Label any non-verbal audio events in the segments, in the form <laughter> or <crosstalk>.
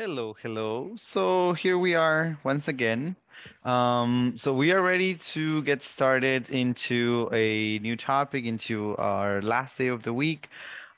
Hello, hello. So here we are once again. Um, so we are ready to get started into a new topic, into our last day of the week.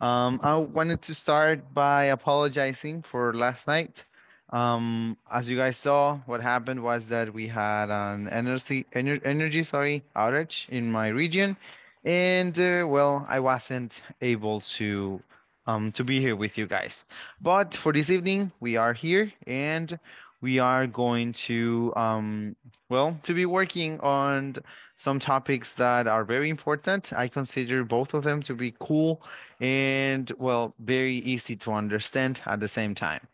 Um, I wanted to start by apologizing for last night. Um, as you guys saw, what happened was that we had an energy, ener energy, sorry, outage in my region, and uh, well, I wasn't able to um, to be here with you guys. But for this evening, we are here and we are going to, um, well, to be working on some topics that are very important. I consider both of them to be cool and, well, very easy to understand at the same time.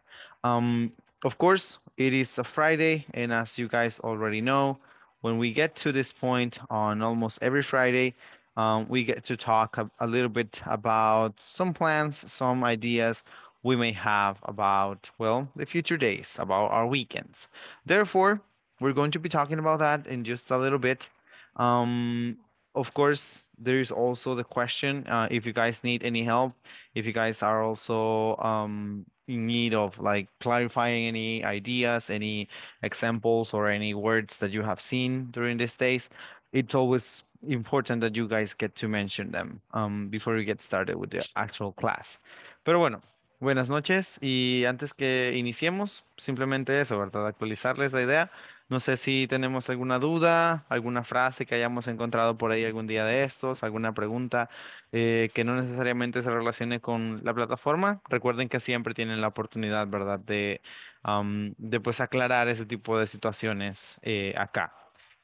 Um, of course, it is a Friday, and as you guys already know, when we get to this point on almost every Friday, um, we get to talk a, a little bit about some plans, some ideas we may have about, well, the future days, about our weekends. Therefore, we're going to be talking about that in just a little bit. Um, of course, there is also the question uh, if you guys need any help, if you guys are also um, in need of like clarifying any ideas, any examples, or any words that you have seen during these days, it's always important that you guys get to mention them um, before we get started with the actual class. Pero bueno, buenas noches y antes que iniciemos, simplemente eso, ¿verdad? Actualizarles la idea. No sé si tenemos alguna duda, alguna frase que hayamos encontrado por ahí algún día de estos, alguna pregunta eh, que no necesariamente se relacione con la plataforma. Recuerden que siempre tienen la oportunidad, ¿verdad? De, um, pues aclarar ese tipo de situaciones eh, acá.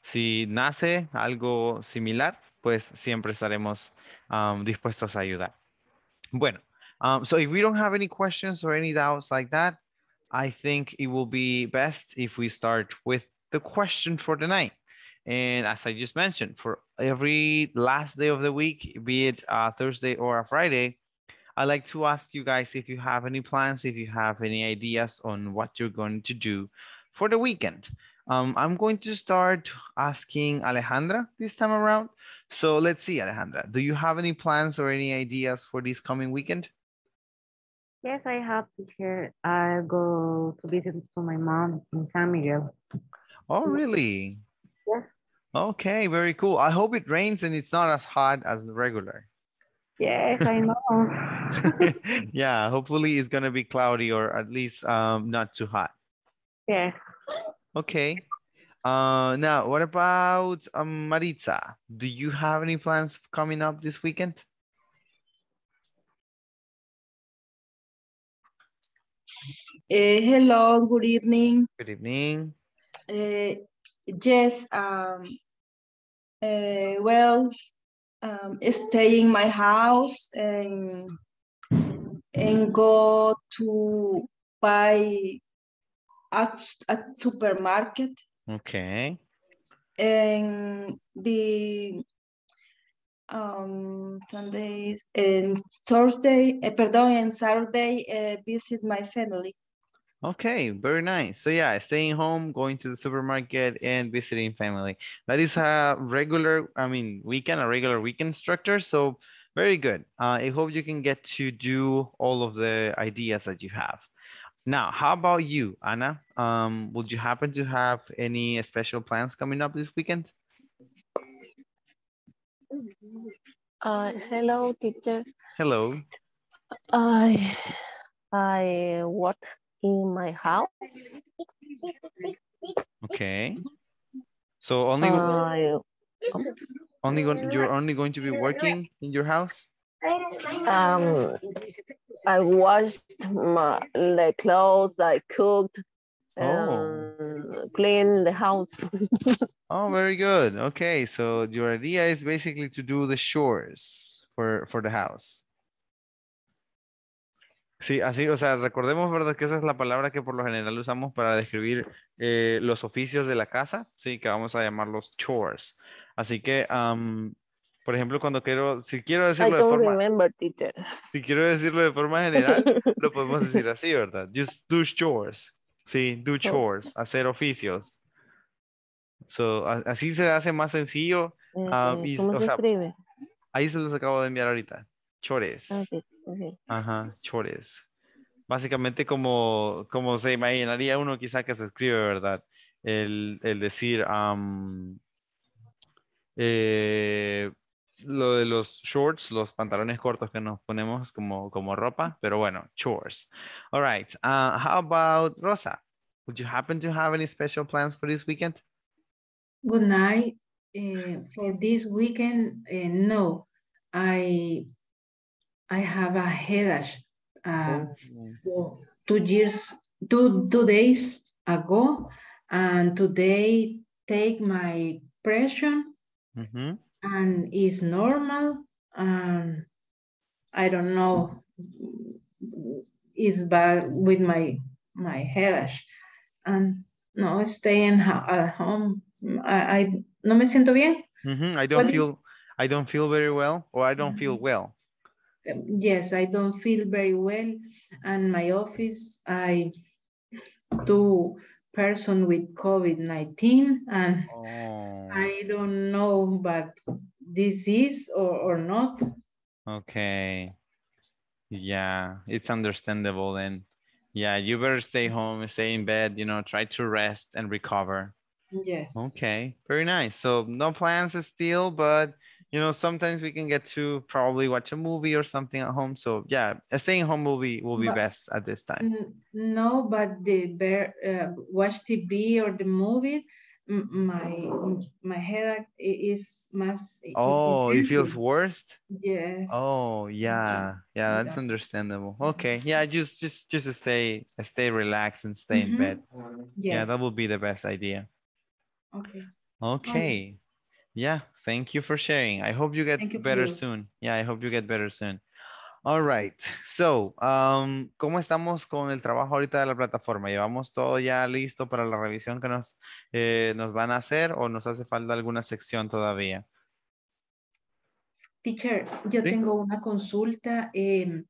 si nace algo similar, pues siempre estaremos um, dispuestos a ayudar. Bueno, um, so if we don't have any questions or any doubts like that, I think it will be best if we start with the question for the night. And as I just mentioned, for every last day of the week, be it a Thursday or a Friday, I'd like to ask you guys if you have any plans, if you have any ideas on what you're going to do for the weekend. Um, I'm going to start asking Alejandra this time around. So let's see, Alejandra, do you have any plans or any ideas for this coming weekend? Yes, I have to hear. I go to visit to my mom in San Miguel. Oh, really? Yes. Okay, very cool. I hope it rains and it's not as hot as the regular. Yes, I know. <laughs> yeah, hopefully it's going to be cloudy or at least um, not too hot. Yeah. Okay. Uh, now, what about um, Maritza? Do you have any plans coming up this weekend? Uh, hello, good evening. Good evening. Uh, yes, um, uh, well, um, stay in my house and, and go to buy at, a supermarket. Okay. And the um, Sundays and Thursday, uh, eh, pardon, and Saturday uh, visit my family. Okay, very nice. So yeah, staying home, going to the supermarket and visiting family. That is a regular, I mean, weekend, a regular weekend structure. So very good. Uh, I hope you can get to do all of the ideas that you have. Now, how about you, Anna? Um, would you happen to have any special plans coming up this weekend? Uh, hello, teacher. Hello. I I work in my house. Okay. So only uh, only you're only going to be working in your house? Um, I washed my the clothes, I cooked, oh. cleaned the house. <laughs> oh, very good. Okay, so your idea is basically to do the chores for, for the house. Sí, así, o sea, recordemos, ¿verdad? Que esa es la palabra que por lo general usamos para describir eh, los oficios de la casa, sí, que vamos a llamarlos chores. Así que um, por ejemplo, cuando quiero, si quiero decirlo de forma... Si quiero decirlo de forma general, lo podemos decir así, ¿verdad? Just do chores. Sí, do chores, hacer oficios. So, así se hace más sencillo. Ah, eh, eh, ahí se los acabo de enviar ahorita. Chores. Ajá, chores. Básicamente como, se imaginaría uno quizá que se escribe, ¿verdad? El, decir, um, lo de los shorts, los pantalones cortos que nos ponemos como, como ropa, pero bueno, shorts. All right, uh, how about Rosa? Would you happen to have any special plans for this weekend? Good night. Uh, for this weekend, uh, no. I I have a headache. Uh, oh, two years, two two days ago, and today take my pressure. Mm -hmm and is normal. Um, I don't know, is bad with my my hair. And no, staying at home. I, I no me siento bien. Mm -hmm. I don't what feel. I don't feel very well, or I don't mm -hmm. feel mm-hmm. well. Um, yes, I don't feel very well, and my office. I do person with COVID-19 and oh. I don't know but this is or, or not. Okay. Yeah, it's understandable and yeah, you better stay home, stay in bed, you know, try to rest and recover. Yes. Okay, very nice. So no plans still, but you know sometimes we can get to probably watch a movie or something at home so yeah staying home will be will be but, best at this time no but the bear, uh, watch tv or the movie my my headache is mass oh it feels worse yes oh yeah yeah that's yeah. understandable okay yeah just just just stay stay relaxed and stay mm -hmm. in mm-hmm. bed yes. yeah that would be the best idea okay okay Yeah, thank you for sharing. I hope you get better soon. Yeah, I hope you get better soon. All right. So, um, ¿cómo estamos con el trabajo ahorita de la plataforma? ¿Llevamos todo ya listo para la revisión que nos, eh, nos van a hacer o nos hace falta alguna sección todavía? Teacher, yo tengo una consulta. Em,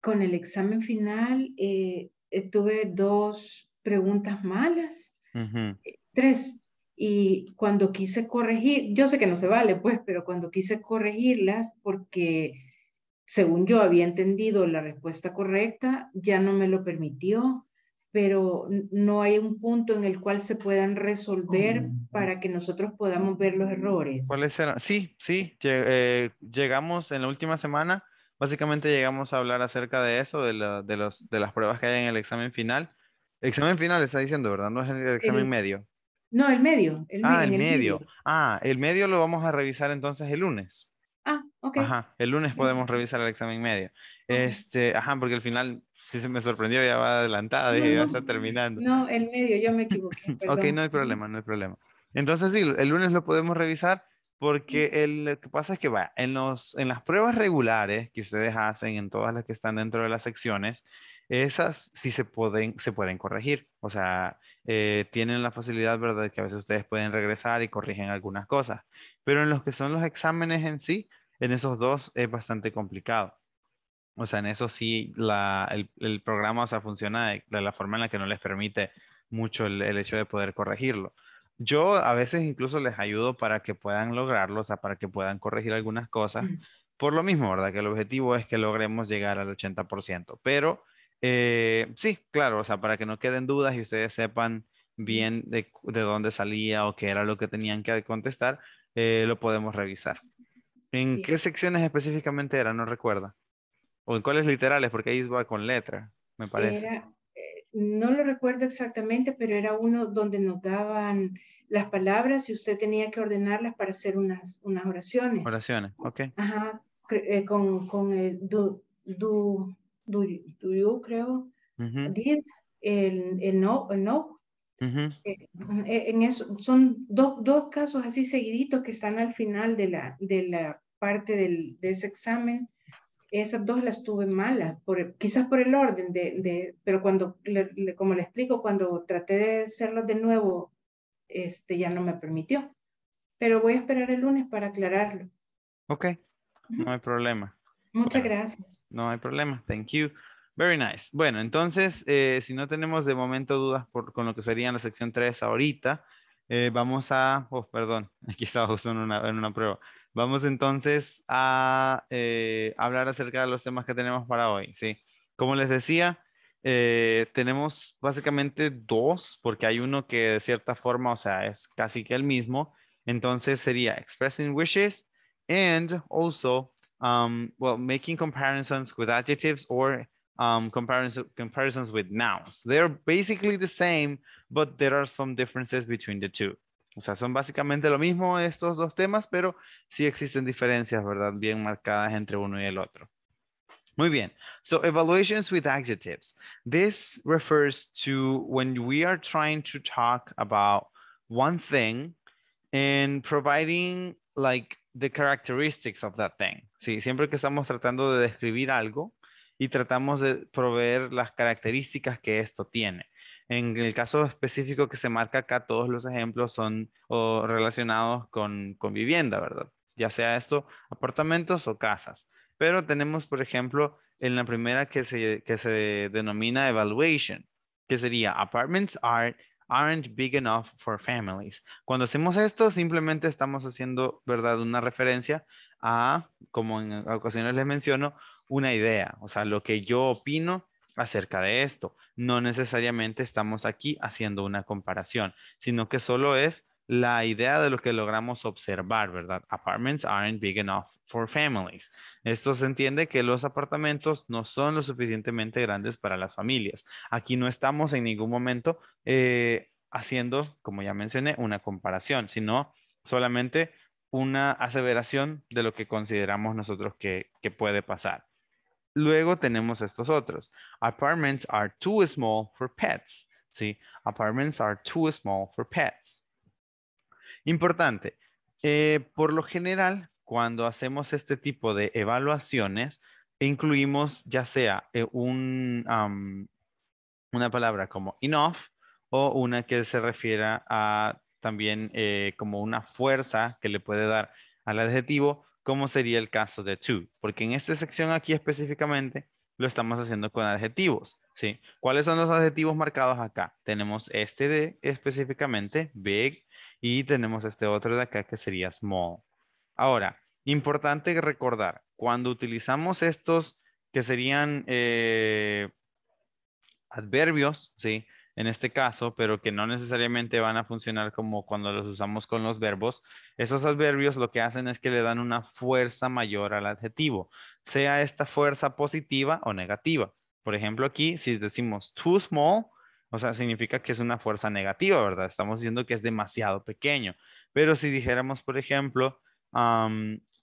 con el examen final eh, eh, tuve dos preguntas malas. Tres. Y cuando quise corregir, yo sé que no se vale, pues, pero cuando quise corregirlas, porque según yo había entendido la respuesta correcta, ya no me lo permitió, pero no hay un punto en el cual se puedan resolver para que nosotros podamos ver los errores. ¿Cuáles eran? Sí, sí, eh, llegamos en la última semana, básicamente llegamos a hablar acerca de eso, de, las pruebas que hay en el examen final. Examen final está diciendo, ¿verdad? No es el examen medio. No, el medio. ah, el, medio. Ah, el medio lo vamos a revisar entonces el lunes. Ah, ok. Ajá, el lunes podemos revisar el examen medio. Este, ajá, porque al final sí se me sorprendió, ya va adelantada, y ya está terminando. No, el medio, yo me equivoqué. <laughs> ok, no hay problema, no hay problema. Entonces, sí, el lunes lo podemos revisar porque el, lo que pasa es que va, en, los, en las pruebas regulares que ustedes hacen, en todas las que están dentro de las secciones, esas sí se pueden, se pueden corregir. O sea, eh, tienen la facilidad, ¿verdad?, que a veces ustedes pueden regresar y corrigen algunas cosas. Pero en los que son los exámenes en sí, en esos dos es bastante complicado. O sea, en eso sí la, el, el, programa o sea, funciona de, la forma en la que no les permite mucho el, el, hecho de poder corregirlo. Yo a veces incluso les ayudo para que puedan lograrlo, o sea, para que puedan corregir algunas cosas. Por lo mismo, ¿verdad? Que el objetivo es que logremos llegar al 80%, pero eh, sí, claro, o sea, para que no queden dudas y ustedes sepan bien de, de dónde salía o qué era lo que tenían que contestar, eh, lo podemos revisar. ¿En qué secciones específicamente era? No recuerda. ¿O en cuáles literales? Porque ahí va con letra, me parece. Eh, no lo recuerdo exactamente, pero era uno donde nos daban las palabras y usted tenía que ordenarlas para hacer unas, unas oraciones. Oraciones, ok. Ajá, con, con el du, du, do you, creo, el, el, no, no. Eh, eh, en eso, son dos, dos, casos así seguiditos que están al final de la, de la parte del, de ese examen. Esas dos las tuve malas, por, quizás por el orden, de, de pero cuando, como le explico, cuando traté de hacerlas de nuevo, este, ya no me permitió. Pero voy a esperar el lunes para aclararlo. Ok, no hay problema. Muchas gracias. No hay problema. Thank you. Very nice. Bueno, entonces, eh, si no tenemos de momento dudas por, con lo que sería la sección 3 ahorita, eh, vamos a, oh, perdón, <laughs> aquí estaba justo en una, prueba. Vamos entonces a eh, hablar acerca de los temas que tenemos para hoy, ¿sí? Como les decía, tenemos básicamente dos, porque hay uno que de cierta forma, o sea, es casi que el mismo. Entonces sería Expressing Wishes and also um, well, making comparisons with adjectives or um, comparisons comparisons with nouns. They're basically the same, but there are some differences between the two. O sea, son básicamente lo mismo estos dos temas, pero sí existen diferencias, ¿verdad? Bien marcadas entre uno y el otro. Muy bien. So evaluations with adjectives. This refers to when we are trying to talk about one thing and providing like the characteristics of that thing. Sí, siempre que estamos tratando de describir algo y tratamos de proveer las características que esto tiene. En el caso específico que se marca acá, todos los ejemplos son relacionados con, vivienda, ¿verdad? Ya sea esto apartamentos o casas. Pero tenemos, por ejemplo, en la primera que se, que se denomina evaluation, que sería apartments are aren't big enough for families. Cuando hacemos esto, simplemente estamos haciendo, ¿verdad?, una referencia a, como en ocasiones les menciono, una idea, o sea, lo que yo opino acerca de esto. No necesariamente estamos aquí haciendo una comparación, sino que solo es la idea de lo que logramos observar, ¿verdad? Apartments aren't big enough for families. Esto se entiende que los apartamentos no son lo suficientemente grandes para las familias. Aquí no estamos en ningún momento eh, haciendo, como ya mencioné, una comparación, sino solamente una aseveración de lo que consideramos nosotros que, que puede pasar. Luego tenemos estos otros. Apartments are too small for pets. ¿Sí? Apartments are too small for pets. Importante, eh, por lo general, cuando hacemos este tipo de evaluaciones, incluimos ya sea eh, una palabra como enough o una que se refiera a también eh, como una fuerza que le puede dar al adjetivo, como sería el caso de to, porque en esta sección aquí específicamente lo estamos haciendo con adjetivos, ¿sí? ¿Cuáles son los adjetivos marcados acá? Tenemos este de específicamente, big, y tenemos este otro de acá que sería small. Ahora, importante recordar, cuando utilizamos estos que serían eh, adverbios, ¿sí? En este caso, pero que no necesariamente van a funcionar como cuando los usamos con los verbos, esos adverbios lo que hacen es que le dan una fuerza mayor al adjetivo, sea esta fuerza positiva o negativa. Por ejemplo, aquí si decimos too small, o sea, significa que es una fuerza negativa, ¿verdad? Estamos diciendo que es demasiado pequeño. Pero si dijéramos, por ejemplo,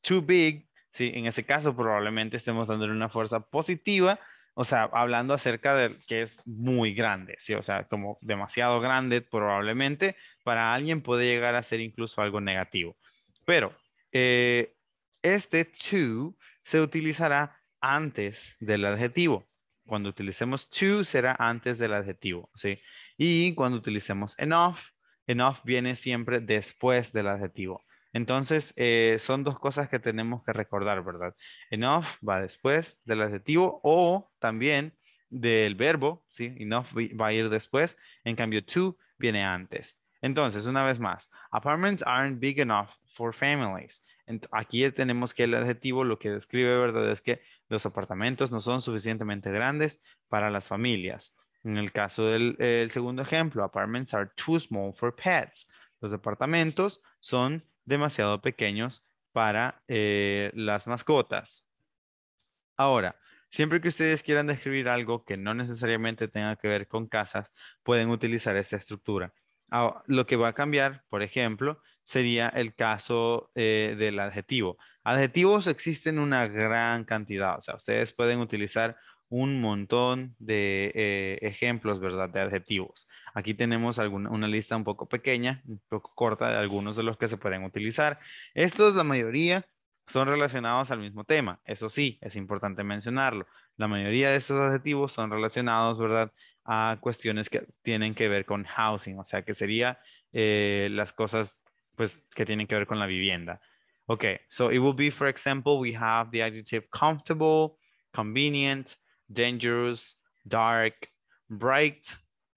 too big, ¿sí? en ese caso probablemente estemos dando una fuerza positiva, o sea, hablando acerca de que es muy grande, ¿sí? O sea, como demasiado grande probablemente para alguien puede llegar a ser incluso algo negativo. Pero eh, este too se utilizará antes del adjetivo. Cuando utilicemos to será antes del adjetivo, ¿sí? Y cuando utilicemos enough, enough viene siempre después del adjetivo. Entonces, eh, son dos cosas que tenemos que recordar, ¿verdad? Enough va después del adjetivo o también del verbo, ¿sí? Enough va a ir después. En cambio, to viene antes. Entonces, una vez más, apartments aren't big enough for families. Aquí tenemos que el adjetivo lo que describe, ¿verdad? Es que los apartamentos no son suficientemente grandes para las familias. En el caso del segundo ejemplo, apartments are too small for pets. Los apartamentos son demasiado pequeños para eh, las mascotas. Ahora, siempre que ustedes quieran describir algo que no necesariamente tenga que ver con casas, pueden utilizar esta estructura. lo que va a cambiar, por ejemplo, sería el caso eh, del adjetivo. Adjetivos existen una gran cantidad, o sea, ustedes pueden utilizar un montón de eh, ejemplos, ¿verdad? De adjetivos. Aquí tenemos una lista un poco pequeña, un poco corta de algunos de los que se pueden utilizar. Estos, la mayoría, son relacionados al mismo tema. Eso sí, es importante mencionarlo. La mayoría de estos adjetivos son relacionados, ¿verdad? A cuestiones que tienen que ver con housing, o sea, que sería eh, las cosas, pues, que tienen que ver con la vivienda. Okay, so it will be, for example, we have the adjective comfortable, convenient, dangerous, dark, bright,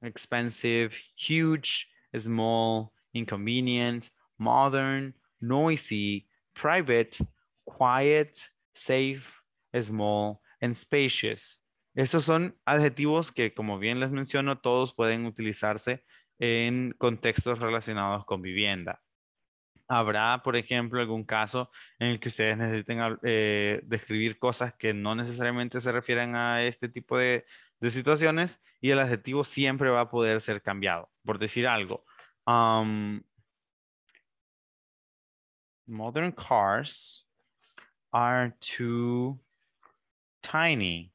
expensive, huge, small, inconvenient, modern, noisy, private, quiet, safe, small, and spacious. Estos son adjetivos que, como bien les menciono, todos pueden utilizarse en contextos relacionados con vivienda. ¿Habrá, por ejemplo, algún caso en el que ustedes necesiten eh, describir cosas que no necesariamente se refieren a este tipo de, situaciones y el adjetivo siempre va a poder ser cambiado? Por decir algo, modern cars are too tiny,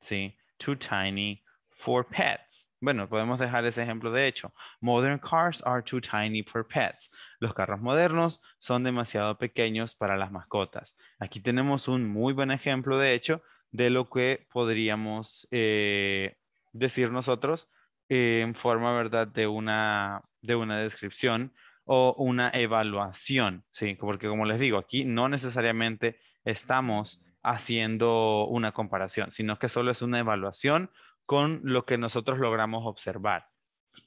¿sí? Too tiny for pets. Bueno, podemos dejar ese ejemplo de hecho. Modern cars are too tiny for pets. Los carros modernos son demasiado pequeños para las mascotas. Aquí tenemos un muy buen ejemplo de hecho de lo que podríamos eh, decir nosotros en forma, ¿verdad?, de una, de una descripción o una evaluación, ¿sí? Porque como les digo, aquí no necesariamente estamos haciendo una comparación, sino que solo es una evaluación con lo que nosotros logramos observar.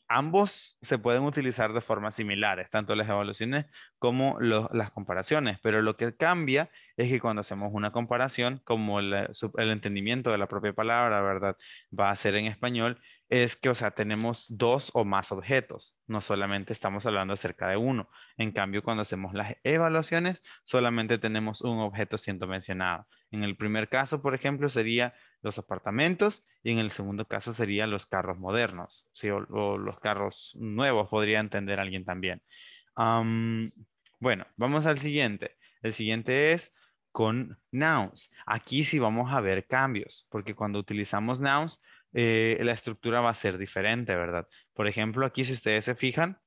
Ambos se pueden utilizar de formas similares, tanto las evaluaciones como las comparaciones, pero lo que cambia es que cuando hacemos una comparación, como el, el entendimiento de la propia palabra, ¿verdad? Va a ser en español, es que, o sea, tenemos dos o más objetos, no solamente estamos hablando acerca de uno. En cambio, cuando hacemos las evaluaciones, solamente tenemos un objeto siendo mencionado. En el primer caso, por ejemplo, sería los apartamentos y en el segundo caso serían los carros modernos, o, los carros nuevos, podría entender alguien también. bueno, vamos al siguiente. El siguiente es con nouns. Aquí sí vamos a ver cambios, porque cuando utilizamos nouns, eh, la estructura va a ser diferente, ¿verdad? Por ejemplo, aquí si ustedes se fijan,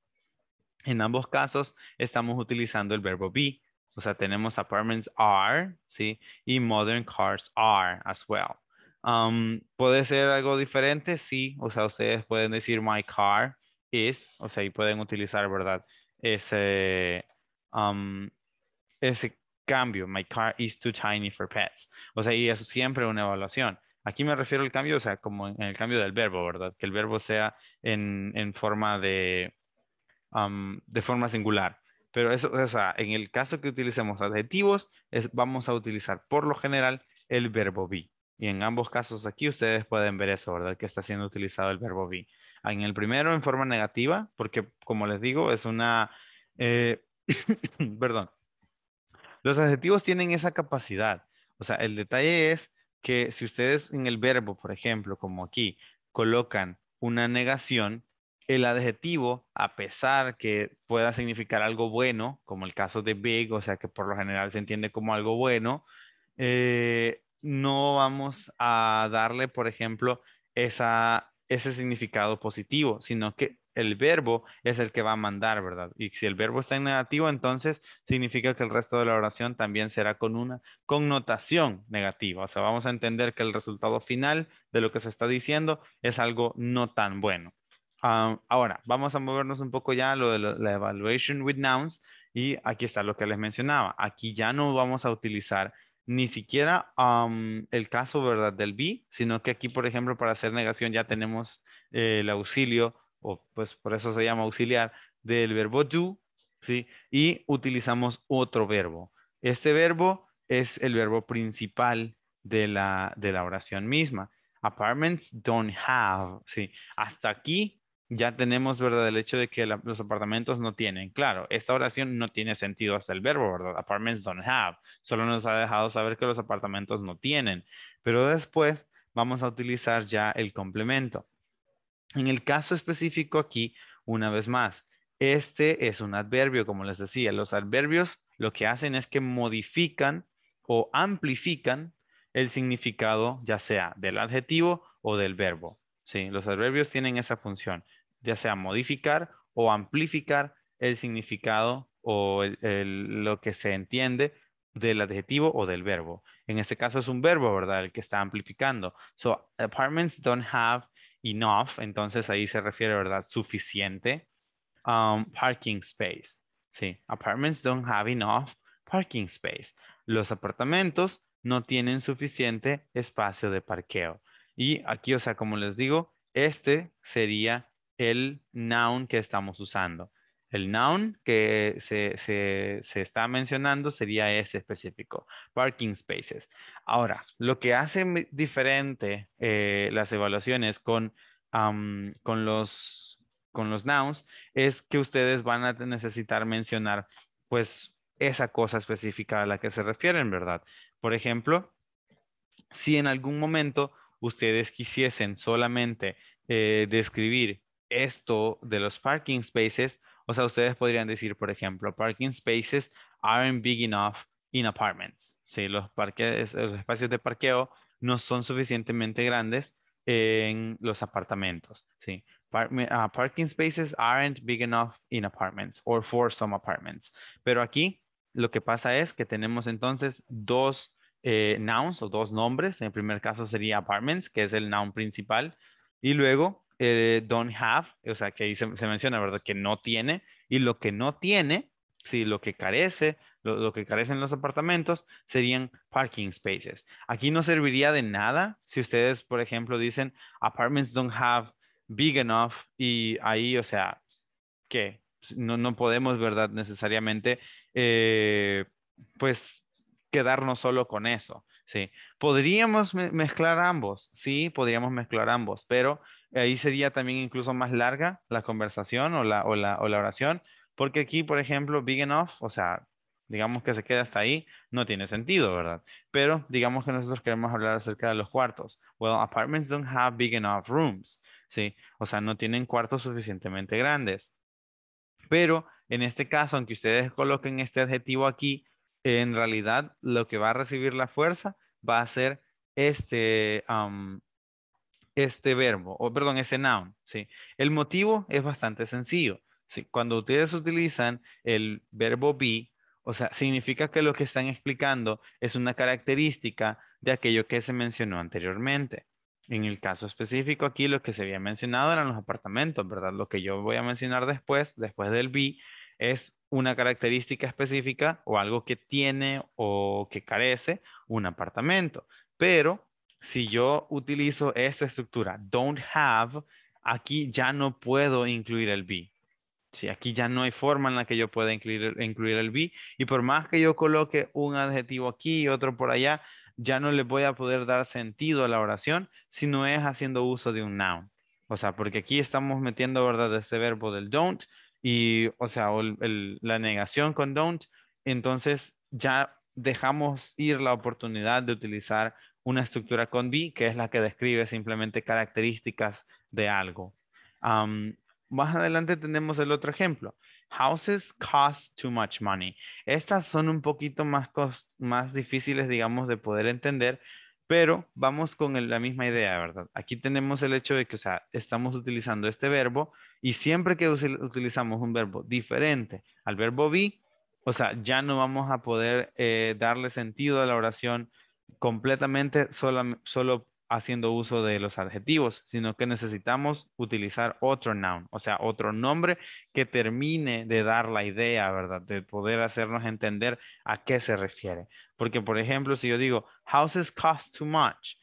en ambos casos estamos utilizando el verbo be. O sea, tenemos apartments are, ¿sí? Y modern cars are as well. Um, ¿Puede ser algo diferente? Sí. O sea, ustedes pueden decir my car is. O sea, y pueden utilizar, ¿verdad? Um, ese, cambio. My car is too tiny for pets. O sea, y eso siempre es una evaluación. Aquí me refiero al cambio, o sea, como en el cambio del verbo, ¿verdad? Que el verbo sea en, forma de, de forma singular. Pero eso, o sea, en el caso que utilicemos adjetivos, vamos a utilizar por lo general el verbo be. Y en ambos casos aquí ustedes pueden ver eso, ¿verdad? Que está siendo utilizado el verbo be. Ah, en el primero en forma negativa, porque como les digo, es una... Eh, <coughs> perdón. Los adjetivos tienen esa capacidad. O sea, el detalle es que si ustedes en el verbo, por ejemplo, como aquí, colocan una negación, el adjetivo, a pesar que pueda significar algo bueno, como el caso de big, o sea que por lo general se entiende como algo bueno, eh, no vamos a darle, por ejemplo, esa, ese significado positivo, sino que el verbo es el que va a mandar, ¿verdad? Y si el verbo está en negativo, entonces significa que el resto de la oración también será con una connotación negativa. O sea, vamos a entender que el resultado final de lo que se está diciendo es algo no tan bueno. Ah, ahora, vamos a movernos un poco ya a lo de la, evaluation with nouns. Y aquí está lo que les mencionaba. Aquí ya no vamos a utilizar ni siquiera el caso, ¿verdad? Del be, sino que aquí, por ejemplo, para hacer negación ya tenemos eh, el auxilio o pues por eso se llama auxiliar, del verbo do, ¿sí? Y utilizamos otro verbo. Este verbo es el verbo principal de la, oración misma. Apartments don't have, ¿sí? Hasta aquí ya tenemos, ¿verdad? El hecho de que los apartamentos no tienen. Claro, esta oración no tiene sentido hasta el verbo, ¿verdad? Apartments don't have. Solo nos ha dejado saber que los apartamentos no tienen. Pero después vamos a utilizar ya el complemento. En el caso específico aquí, una vez más, este es un adverbio, como les decía. Los adverbios lo que hacen es que modifican o amplifican el significado, ya sea del adjetivo o del verbo. Sí, los adverbios tienen esa función, ya sea modificar o amplificar el significado o lo que se entiende del adjetivo o del verbo. En este caso es un verbo, ¿verdad? El que está amplificando. So, apartments don't have enough, entonces ahí se refiere, ¿verdad? Suficiente. Um, parking space. Sí, apartments don't have enough parking space. Los apartamentos no tienen suficiente espacio de parqueo. Y aquí, o sea, como les digo, este sería el noun que estamos usando. El noun que se, se, se, está mencionando sería ese específico, parking spaces. Ahora, lo que hace diferente eh, las evaluaciones con, los, nouns es que ustedes van a necesitar mencionar, pues, esa cosa específica a la que se refieren, ¿verdad? Por ejemplo, si en algún momento ustedes quisiesen solamente eh, describir esto de los parking spaces, o sea, ustedes podrían decir, por ejemplo, parking spaces aren't big enough in apartments. ¿sí? Los, parques, los espacios de parqueo no son suficientemente grandes en los apartamentos. ¿sí? Ah, parking spaces aren't big enough in apartments or for some apartments. Pero aquí lo que pasa es que tenemos entonces dos eh, nouns o dos nombres. En el primer caso sería apartments, que es el noun principal. Y luego eh, don't have, o sea, que ahí se, menciona, ¿verdad? Que no tiene. Y lo que no tiene, si sí, lo que carece lo, que carecen los apartamentos serían parking spaces. Aquí no serviría de nada si ustedes, por ejemplo, dicen apartments don't have big enough y ahí, o sea, que no, no, podemos, ¿verdad? Necesariamente, eh, pues, quedarnos solo con eso, ¿sí? Podríamos mezclar ambos, sí, podríamos mezclar ambos, pero ahí sería también incluso más larga la conversación o la, o la, o la oración, porque aquí, por ejemplo, big enough, o sea, digamos que se queda hasta ahí, no tiene sentido, ¿verdad? Pero digamos que nosotros queremos hablar acerca de los cuartos. Well, apartments don't have big enough rooms, ¿sí? O sea, no tienen cuartos suficientemente grandes. Pero en este caso, aunque ustedes coloquen este adjetivo aquí, en realidad lo que va a recibir la fuerza va a ser este, este verbo, o perdón, ese noun, ¿sí? El motivo es bastante sencillo. ¿sí? Cuando ustedes utilizan el verbo be, o sea, significa que lo que están explicando es una característica de aquello que se mencionó anteriormente. En el caso específico aquí lo que se había mencionado eran los apartamentos, ¿verdad? Lo que yo voy a mencionar después, después del B, es una característica específica o algo que tiene o que carece un apartamento. Pero si yo utilizo esta estructura, don't have, aquí ya no puedo incluir el be aquí ya no hay forma en la que yo pueda incluir, el be y por más que yo coloque un adjetivo aquí y otro por allá, ya no le voy a poder dar sentido a la oración si no es haciendo uso de un noun. O sea, porque aquí estamos metiendo, ¿verdad?, este verbo del don't y, o sea, la negación con don't, entonces ya dejamos ir la oportunidad de utilizar una estructura con be, que es la que describe simplemente características de algo. Más adelante tenemos el otro ejemplo. Houses cost too much money. Estas son un poquito más, más difíciles, digamos, de poder entender, pero vamos con la misma idea, ¿verdad? Aquí tenemos el hecho de que, o sea, estamos utilizando este verbo y siempre que utilizamos un verbo diferente al verbo be, o sea, ya no vamos a poder eh, darle sentido a la oración completamente solo haciendo uso de los adjetivos, sino que necesitamos utilizar otro noun, o sea, otro nombre que termine de dar la idea, ¿verdad? De poder hacernos entender a qué se refiere. Porque, por ejemplo, si yo digo, houses cost too much,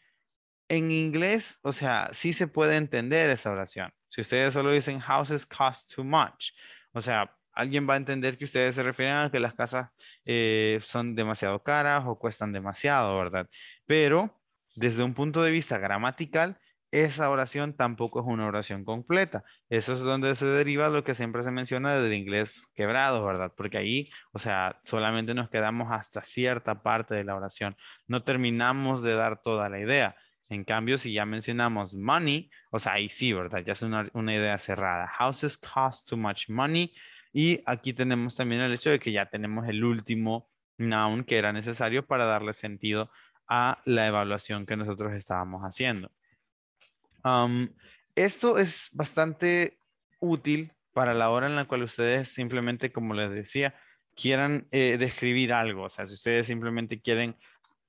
en inglés, o sea, sí se puede entender esa oración. Si ustedes solo dicen houses cost too much, o sea, alguien va a entender que ustedes se refieren a que las casas eh, son demasiado caras o cuestan demasiado, ¿verdad? Pero desde un punto de vista gramatical, esa oración tampoco es una oración completa. Eso es donde se deriva lo que siempre se menciona del inglés quebrado, ¿verdad? Porque ahí, o sea, solamente nos quedamos hasta cierta parte de la oración. No terminamos de dar toda la idea. En cambio, si ya mencionamos money, o sea, ahí sí, ¿verdad? Ya es una, una idea cerrada. Houses cost too much money. Y aquí tenemos también el hecho de que ya tenemos el último noun que era necesario para darle sentido a la evaluación que nosotros estábamos haciendo. esto es bastante útil para la hora en la cual ustedes simplemente, como les decía, quieran eh, describir algo. O sea, si ustedes simplemente quieren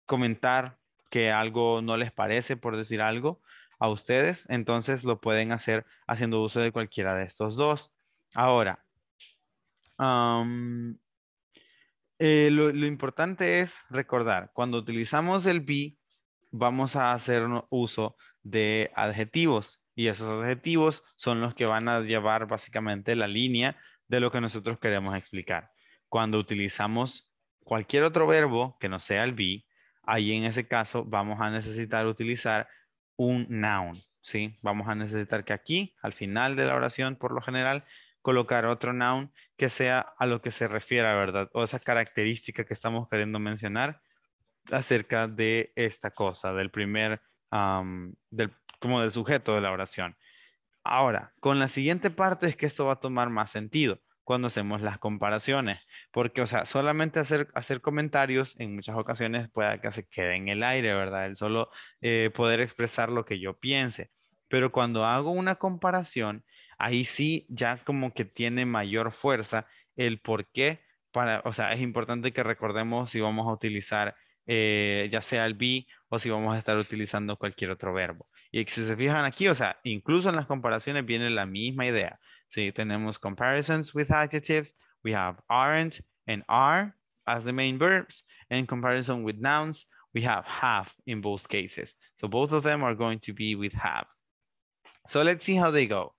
comentar que algo no les parece, por decir algo, a ustedes, entonces lo pueden hacer haciendo uso de cualquiera de estos dos. Ahora, eh, lo, importante es recordar, cuando utilizamos el be, vamos a hacer uso de adjetivos y esos adjetivos son los que van a llevar básicamente la línea de lo que nosotros queremos explicar. Cuando utilizamos cualquier otro verbo que no sea el be, ahí en ese caso vamos a necesitar utilizar un noun, ¿sí? Vamos a necesitar que aquí, al final de la oración, por lo general, colocar otro noun que sea a lo que se refiera, ¿verdad? O esa característica que estamos queriendo mencionar acerca de esta cosa, del primer, del, como del sujeto de la oración. Ahora, con la siguiente parte es que esto va a tomar más sentido cuando hacemos las comparaciones, porque, o sea, solamente hacer, hacer comentarios en muchas ocasiones puede que se quede en el aire, ¿verdad? El solo eh, poder expresar lo que yo piense. Pero cuando hago una comparación, ahí sí ya como que tiene mayor fuerza el por qué para, o sea, es importante que recordemos si vamos a utilizar eh, ya sea el be o si vamos a estar utilizando cualquier otro verbo. Y si se fijan aquí, o sea, incluso en las comparaciones viene la misma idea. Si sí, tenemos comparisons with adjectives, we have aren't and are as the main verbs. In comparison with nouns, we have have in both cases. So both of them are going to be with have. So let's see how they go.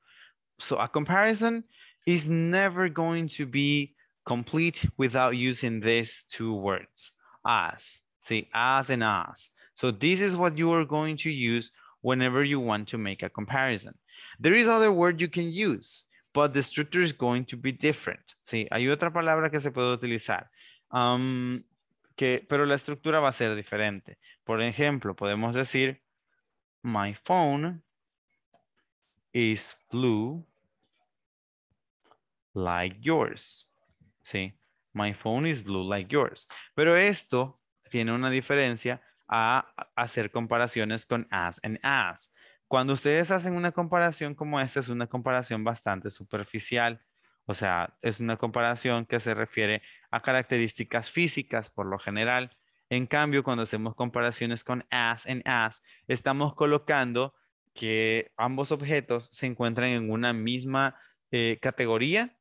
So a comparison is never going to be complete without using these two words, as, see, as and as. So this is what you are going to use whenever you want to make a comparison. There is other word you can use, but the structure is going to be different. Sí, hay otra palabra que se puede utilizar, um, que, pero la estructura va a ser diferente. Por ejemplo, podemos decir, my phone is blue like yours. ¿Sí? My phone is blue like yours. Pero esto tiene una diferencia a hacer comparaciones con as and as. Cuando ustedes hacen una comparación como esta, es una comparación bastante superficial. O sea, es una comparación que se refiere a características físicas por lo general. En cambio, cuando hacemos comparaciones con as and as, estamos colocando que ambos objetos se encuentran en una misma eh, categoría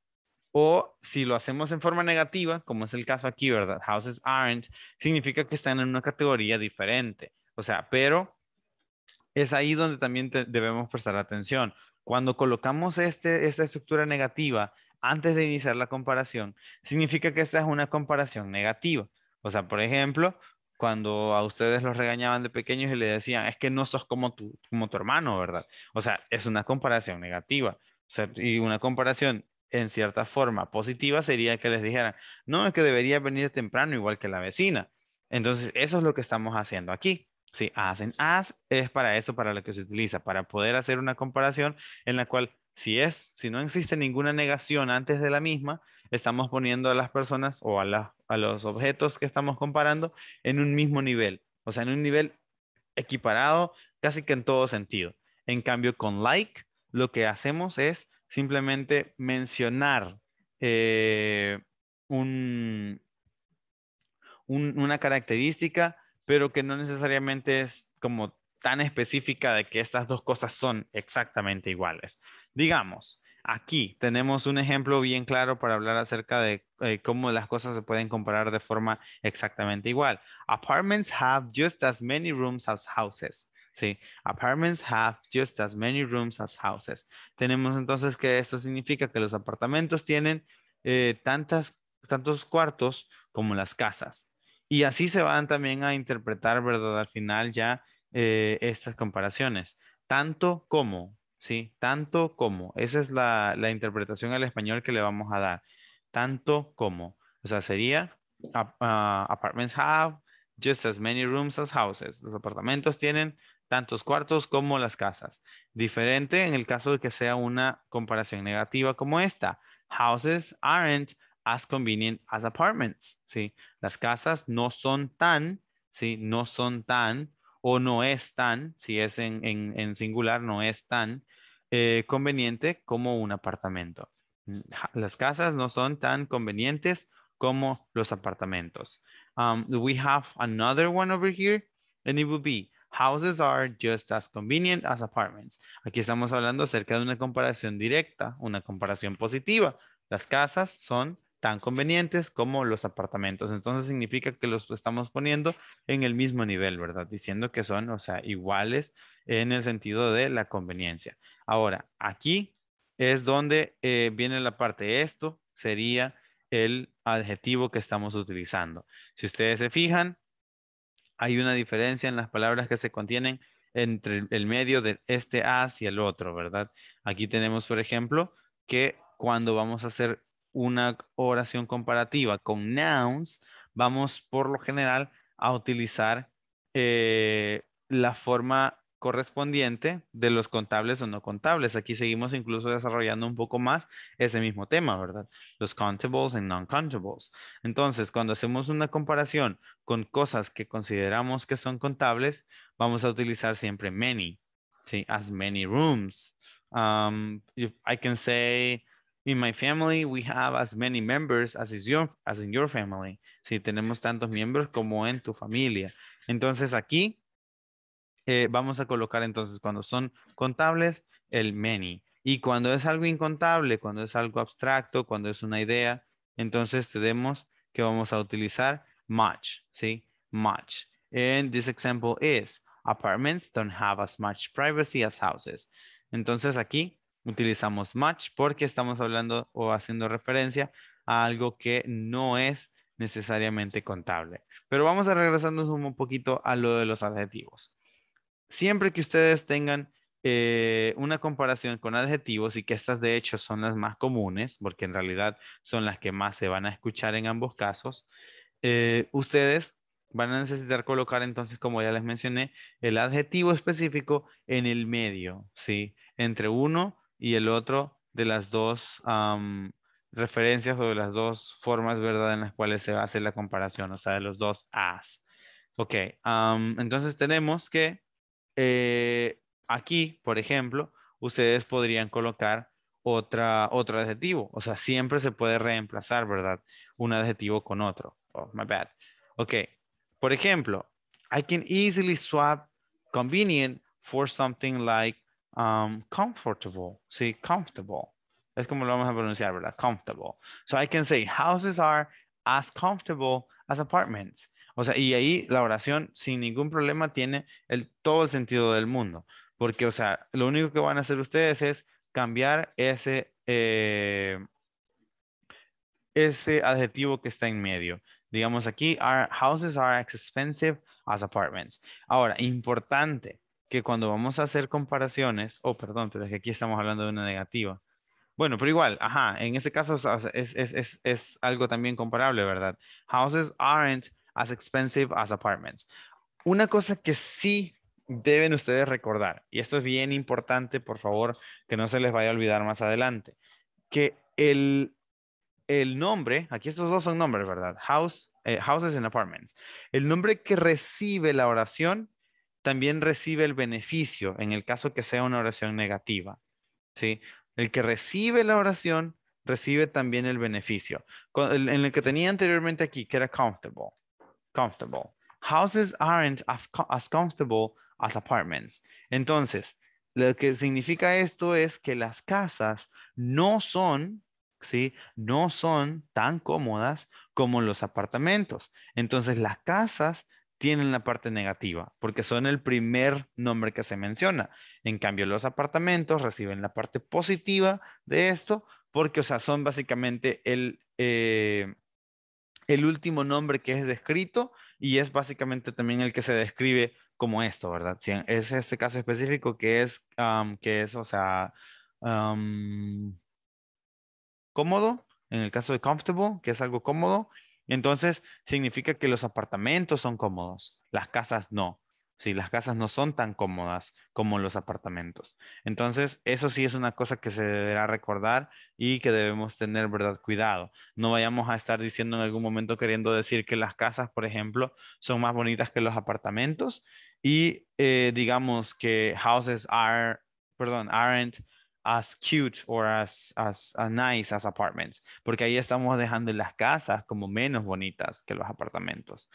o si lo hacemos en forma negativa, como es el caso aquí, ¿verdad? Houses aren't, significa que están en una categoría diferente. O sea, pero es ahí donde también debemos prestar atención. Cuando colocamos este, esta estructura negativa antes de iniciar la comparación, significa que esta es una comparación negativa. O sea, por ejemplo, cuando a ustedes los regañaban de pequeños y le decían, es que no sos como tu, como tu hermano, ¿verdad? O sea, es una comparación negativa. O sea, y una comparación en cierta forma positiva sería que les dijeran, no, es que debería venir temprano igual que la vecina. Entonces, eso es lo que estamos haciendo aquí. Si hacen as es para eso, para lo que se utiliza, para poder hacer una comparación en la cual si es, si no existe ninguna negación antes de la misma, estamos poniendo a las personas o a, los objetos que estamos comparando en un mismo nivel, o sea, en un nivel equiparado casi que en todo sentido. En cambio, con like, lo que hacemos es simplemente mencionar eh, una característica, pero que no necesariamente es como tan específica de que estas dos cosas son exactamente iguales. Digamos, aquí tenemos un ejemplo bien claro para hablar acerca de eh, cómo las cosas se pueden comparar de forma exactamente igual. Apartments have just as many rooms as houses. Sí, apartments have just as many rooms as houses. Tenemos entonces que esto significa que los apartamentos tienen eh, tantos cuartos como las casas. Y así se van también a interpretar, ¿verdad? Al final ya eh, estas comparaciones. Tanto como, ¿sí? Tanto como. Esa es la, interpretación al español que le vamos a dar. Tanto como. O sea, sería ah, apartments have just as many rooms as houses. Los apartamentos tienen tantos cuartos como las casas. Diferente en el caso de que sea una comparación negativa como esta. Houses aren't as convenient as apartments, ¿sí? Las casas no son tan, ¿sí? No son tan o no es tan, si es en, en, singular, no es tan eh, conveniente como un apartamento. Mm, las casas no son tan convenientes como los apartamentos. Um, we have another one over here, and it would be houses are just as convenient as apartments. Aquí estamos hablando acerca de una comparación directa, una comparación positiva. Las casas son tan convenientes como los apartamentos. Entonces significa que los estamos poniendo en el mismo nivel, ¿verdad? Diciendo que son, o sea, iguales en el sentido de la conveniencia. Ahora, aquí es donde eh, viene la parte esto, sería el adjetivo que estamos utilizando. Si ustedes se fijan, hay una diferencia en las palabras que se contienen entre el medio de este a y el otro, ¿verdad? Aquí tenemos, por ejemplo, que cuando vamos a hacer una oración comparativa con nouns, vamos por lo general a utilizar eh, la forma correspondiente de los contables o no contables. Aquí seguimos incluso desarrollando un poco más ese mismo tema, ¿verdad? Los countables y non-countables. Entonces, cuando hacemos una comparación con cosas que consideramos que son contables, vamos a utilizar siempre many, As many rooms. Um, I can say In my family, we have as many members as, is your, as in your family. Si tenemos tantos miembros como en tu familia. Entonces aquí eh, vamos a colocar entonces cuando son contables el many. Y cuando es algo incontable, cuando es algo abstracto, cuando es una idea, entonces tenemos que vamos a utilizar much, ¿sí? Much. And this example is apartments don't have as much privacy as houses. Entonces aquí utilizamos much porque estamos hablando o haciendo referencia a algo que no es necesariamente contable. Pero vamos a regresarnos un poquito a lo de los adjetivos. Siempre que ustedes tengan eh, una comparación con adjetivos y que estas de hecho son las más comunes, porque en realidad son las que más se van a escuchar en ambos casos, eh, ustedes van a necesitar colocar entonces, como ya les mencioné, el adjetivo específico en el medio, ¿sí? Entre uno y el otro de las dos referencias o de las dos formas, ¿verdad?, en las cuales se hace la comparación, o sea, de los dos as. Ok, entonces tenemos que eh, aquí, por ejemplo, ustedes podrían colocar otra, otro adjetivo. O sea, siempre se puede reemplazar, ¿verdad? Un adjetivo con otro. Oh, my bad. Ok. Por ejemplo, I can easily swap convenient for something like Um, comfortable, sí, comfortable. Es como lo vamos a pronunciar, ¿verdad? Comfortable. So I can say houses are as comfortable as apartments. O sea, y ahí la oración sin ningún problema tiene el, todo el sentido del mundo. Porque, o sea, lo único que van a hacer ustedes es cambiar ese, eh, ese adjetivo que está en medio. Digamos aquí, houses are as expensive as apartments. Ahora, importante, que cuando vamos a hacer comparaciones, oh, perdón, pero es que aquí estamos hablando de una negativa. Bueno, pero igual, ajá, en ese caso es, es, es, es, algo también comparable, ¿verdad? Houses aren't as expensive as apartments. Una cosa que sí deben ustedes recordar, y esto es bien importante, por favor, que no se les vaya a olvidar más adelante, que el, el nombre, aquí estos dos son nombres, ¿verdad? House, eh, houses and apartments. El nombre que recibe la oración también recibe el beneficio en el caso que sea una oración negativa. ¿sí? El que recibe la oración recibe también el beneficio. En el que tenía anteriormente aquí, que era comfortable. Comfortable. Houses aren't as comfortable as apartments. Entonces, lo que significa esto es que las casas no son, ¿sí? No son tan cómodas como los apartamentos. Entonces, las casas tienen la parte negativa, porque son el primer nombre que se menciona. En cambio, los apartamentos reciben la parte positiva de esto, porque, o sea, son básicamente el, eh, el último nombre que es descrito y es básicamente también el que se describe como esto, ¿verdad? es este caso específico que es, que es o sea, cómodo, en el caso de comfortable, que es algo cómodo, entonces, significa que los apartamentos son cómodos, las casas no. Si las casas no son tan cómodas como los apartamentos. Entonces, eso sí es una cosa que se deberá recordar y que debemos tener, ¿verdad? Cuidado. No vayamos a estar diciendo en algún momento queriendo decir que las casas, por ejemplo, son más bonitas que los apartamentos y eh, digamos que houses are, perdón, aren't as cute or as, as, nice as apartments, porque ahí estamos dejando las casas como menos bonitas que los apartamentos.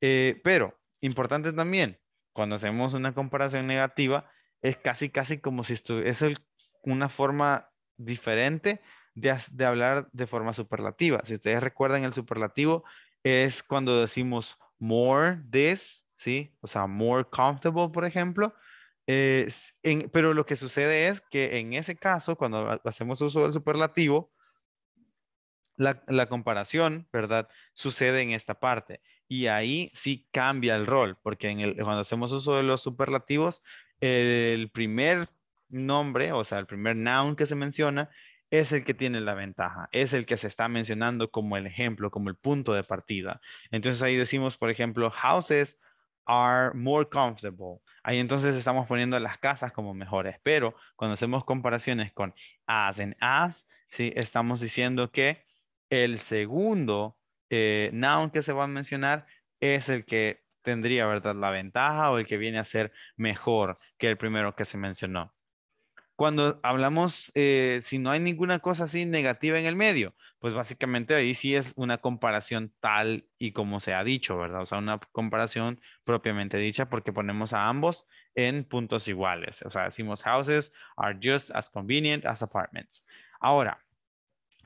Eh, pero, importante también, cuando hacemos una comparación negativa, es casi, casi como si es una forma diferente de, de hablar de forma superlativa. Si ustedes recuerdan el superlativo, es cuando decimos more this, ¿sí? O sea, more comfortable, por ejemplo, pero lo que sucede es que en ese caso, cuando hacemos uso del superlativo, la, comparación, ¿verdad? Sucede en esta parte. Y ahí sí cambia el rol, porque cuando hacemos uso de los superlativos, el primer nombre, o sea, el primer noun que se menciona, es el que tiene la ventaja, es el que se está mencionando como el ejemplo, como el punto de partida. Entonces ahí decimos, por ejemplo, houses are more comfortable. Ahí entonces estamos poniendo las casas como mejores, pero cuando hacemos comparaciones con as en as, ¿sí? estamos diciendo que el segundo eh, noun que se va a mencionar es el que tendría, ¿verdad?, la ventaja o el que viene a ser mejor que el primero que se mencionó cuando hablamos, eh, si no hay ninguna cosa así negativa en el medio, pues básicamente ahí sí es una comparación tal y como se ha dicho, ¿verdad? O sea, una comparación propiamente dicha porque ponemos a ambos en puntos iguales. O sea, decimos houses are just as convenient as apartments. Ahora,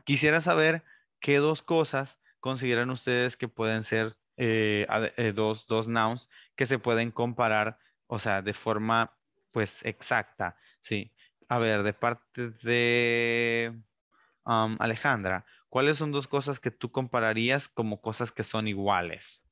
quisiera saber qué dos cosas consideran ustedes que pueden ser eh, eh, dos, dos nouns que se pueden comparar, o sea, de forma pues exacta, sí. A ver, de parte de Alejandra, ¿cuáles son dos cosas que tú compararías como cosas que son iguales?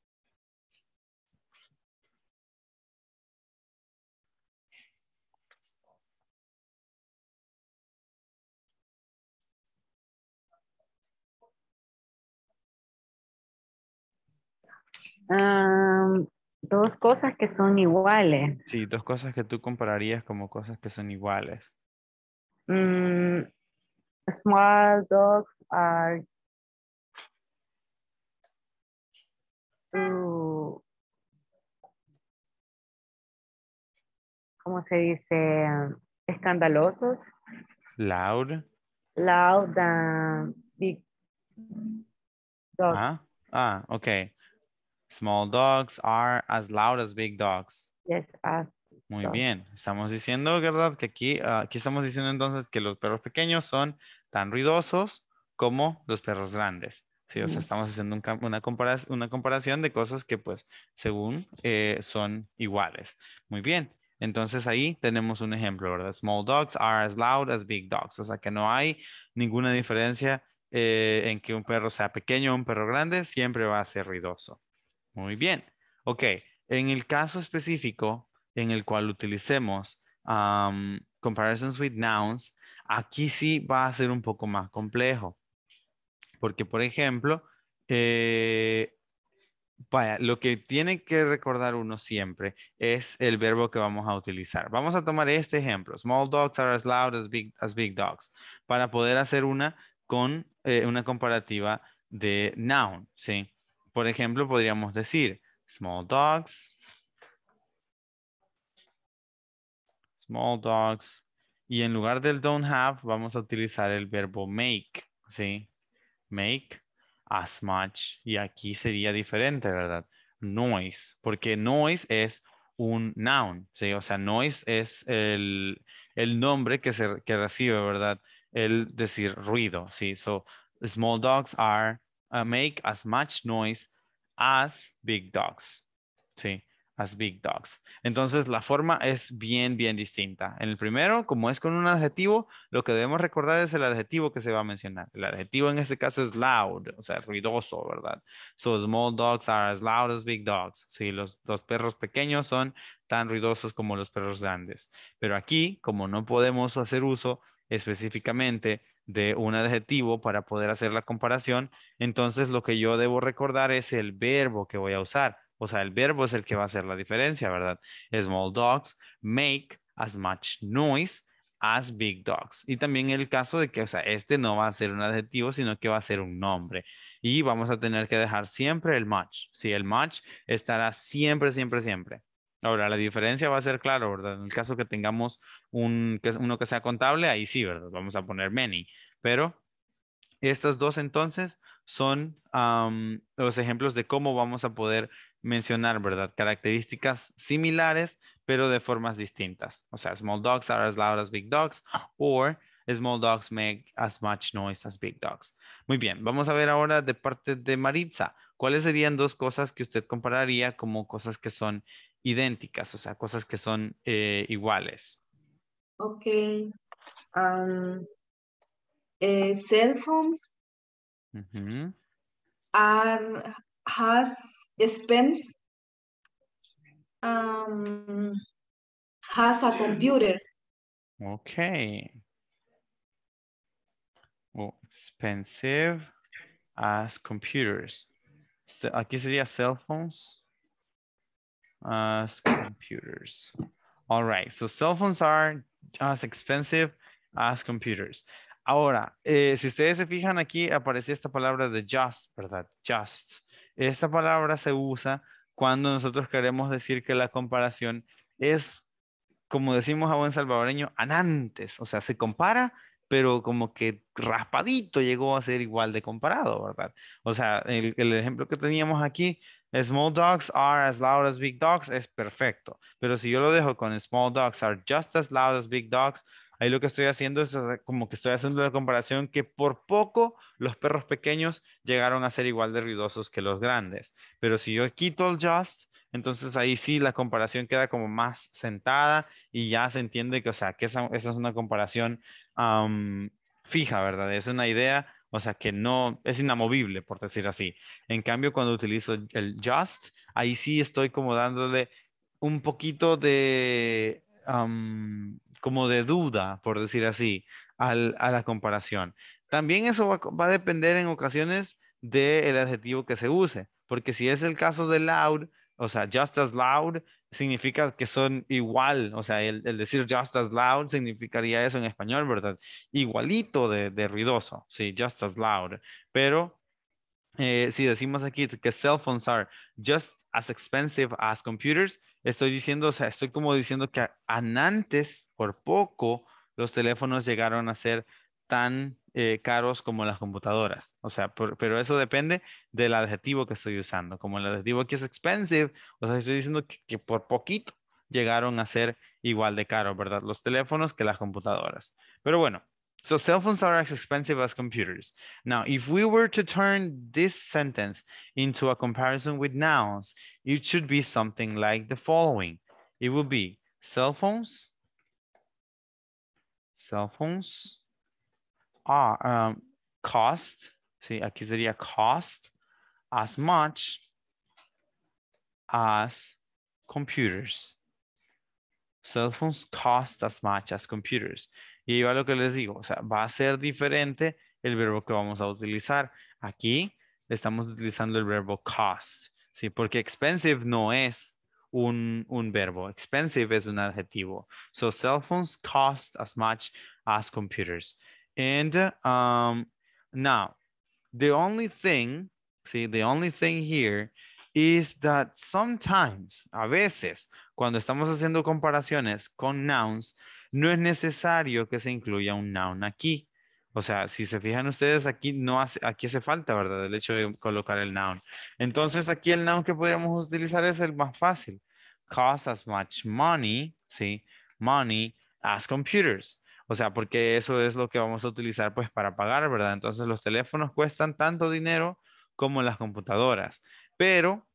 dos cosas que son iguales. Sí, dos cosas que tú compararías como cosas que son iguales. Mm, small dogs are too, ¿cómo se dice? Escandalosos. Loud. Loud than big dogs. Ah, ah, okay. Small dogs are as loud as big dogs. Yes, as Muy bien, estamos diciendo, ¿verdad? Que aquí, ah, aquí estamos diciendo entonces que los perros pequeños son tan ruidosos como los perros grandes. Sí, o sea, estamos haciendo una, comparación, una comparación de cosas que pues según eh, son iguales. Muy bien, entonces ahí tenemos un ejemplo, ¿verdad? Small dogs are as loud as big dogs. O sea que no hay ninguna diferencia eh, en que un perro sea pequeño o un perro grande, siempre va a ser ruidoso. Muy bien, ok. En el caso específico en el cual utilicemos comparisons with nouns, aquí sí va a ser un poco más complejo. Porque, por ejemplo, eh, lo que tiene que recordar uno siempre es el verbo que vamos a utilizar. Vamos a tomar este ejemplo. Small dogs are as loud as big, as big dogs. Para poder hacer una con eh, una comparativa de noun, Por ejemplo, podríamos decir small dogs small dogs. Y en lugar del don't have, vamos a utilizar el verbo make, ¿sí? Make as much. Y aquí sería diferente, ¿verdad? Noise, porque noise es un noun, ¿sí? O sea, noise es el, nombre que, que recibe, ¿verdad? El decir ruido, ¿sí? So, small dogs are, uh, make as much noise as big dogs, ¿sí? as big dogs. Entonces la forma es bien, bien distinta. En el primero, como es con un adjetivo, lo que debemos recordar es el adjetivo que se va a mencionar. El adjetivo en este caso es loud, o sea, ruidoso, ¿verdad? So small dogs are as loud as big dogs. Sí, los, los perros pequeños son tan ruidosos como los perros grandes. Pero aquí, como no podemos hacer uso específicamente de un adjetivo para poder hacer la comparación, entonces lo que yo debo recordar es el verbo que voy a usar o sea, el verbo es el que va a hacer la diferencia, ¿verdad? Small dogs make as much noise as big dogs. Y también el caso de que, o sea, este no va a ser un adjetivo, sino que va a ser un nombre. Y vamos a tener que dejar siempre el much. Si sí, el much estará siempre, siempre, siempre. Ahora, la diferencia va a ser claro, ¿verdad? En el caso que tengamos un, que, uno que sea contable, ahí sí, ¿verdad? Vamos a poner many. Pero estos dos entonces son los ejemplos de cómo vamos a poder mencionar, ¿verdad? Características similares, pero de formas distintas. O sea, small dogs are as loud as big dogs, or small dogs make as much noise as big dogs. Muy bien, vamos a ver ahora de parte de Maritza, ¿cuáles serían dos cosas que usted compararía como cosas que son idénticas, o sea, cosas que son eh, iguales? Ok. Um, eh, cell phones has Expense um, has a computer. Okay. Oh, expensive as computers. aquí sería cell phones as computers. All right, so cell phones are as expensive as computers. Ahora, eh, si ustedes se fijan aquí, aparece esta palabra de just, ¿verdad? Just. Esta palabra se usa cuando nosotros queremos decir que la comparación es, como decimos a buen salvadoreño, anantes, o sea, se compara, pero como que raspadito llegó a ser igual de comparado, ¿verdad? O sea, el, el ejemplo que teníamos aquí, small dogs are as loud as big dogs, es perfecto, pero si yo lo dejo con small dogs are just as loud as big dogs, Ahí lo que estoy haciendo es como que estoy haciendo la comparación que por poco los perros pequeños llegaron a ser igual de ruidosos que los grandes. Pero si yo quito el just, entonces ahí sí la comparación queda como más sentada y ya se entiende que, o sea, que esa, esa es una comparación fija, ¿verdad? Es una idea, o sea, que no es inamovible, por decir así. En cambio, cuando utilizo el just, ahí sí estoy como dándole un poquito de, como de duda, por decir así, a la comparación. También eso va, a depender en ocasiones del adjetivo que se use, porque si es el caso de loud, o sea, just as loud significa que son igual, o sea, el, decir just as loud significaría eso en español, ¿verdad? Igualito de, ruidoso, sí, just as loud, pero eh, si decimos aquí que cell phones are just as expensive as computers, estoy diciendo, o sea, estoy como diciendo que antes por poco los teléfonos llegaron a ser tan eh, caros como las computadoras. O sea, pero eso depende del adjetivo que estoy usando. Como el adjetivo que es expensive, o sea, estoy diciendo que, por poquito llegaron a ser igual de caros, ¿verdad? Los teléfonos que las computadoras. Pero bueno, So cell phones are as expensive as computers. Now, if we were to turn this sentence into a comparison with nouns, it should be something like the following. It would be cell phones cell phones ah, um, cost, sí, aquí sería cost as much as computers. Cell phones cost as much as computers. Y ahí va lo que les digo, o sea, va a ser diferente el verbo que vamos a utilizar. Aquí estamos utilizando el verbo cost, ¿sí? Porque expensive no es un, un verbo. Expensive es un adjetivo. So cell phones cost as much as computers. And um, now, the only thing, see, the only thing here is that sometimes, a veces, cuando estamos haciendo comparaciones con nouns, no es necesario que se incluya un noun aquí. O sea, si se fijan ustedes, aquí no hace, aquí hace falta, ¿verdad? El hecho de colocar el noun. Entonces, aquí el noun que podríamos utilizar es el más fácil. Cost as much money, ¿sí? Money as computers. O sea, porque eso es lo que vamos a utilizar pues para pagar, ¿verdad? Entonces, los teléfonos cuestan tanto dinero como las computadoras. Pero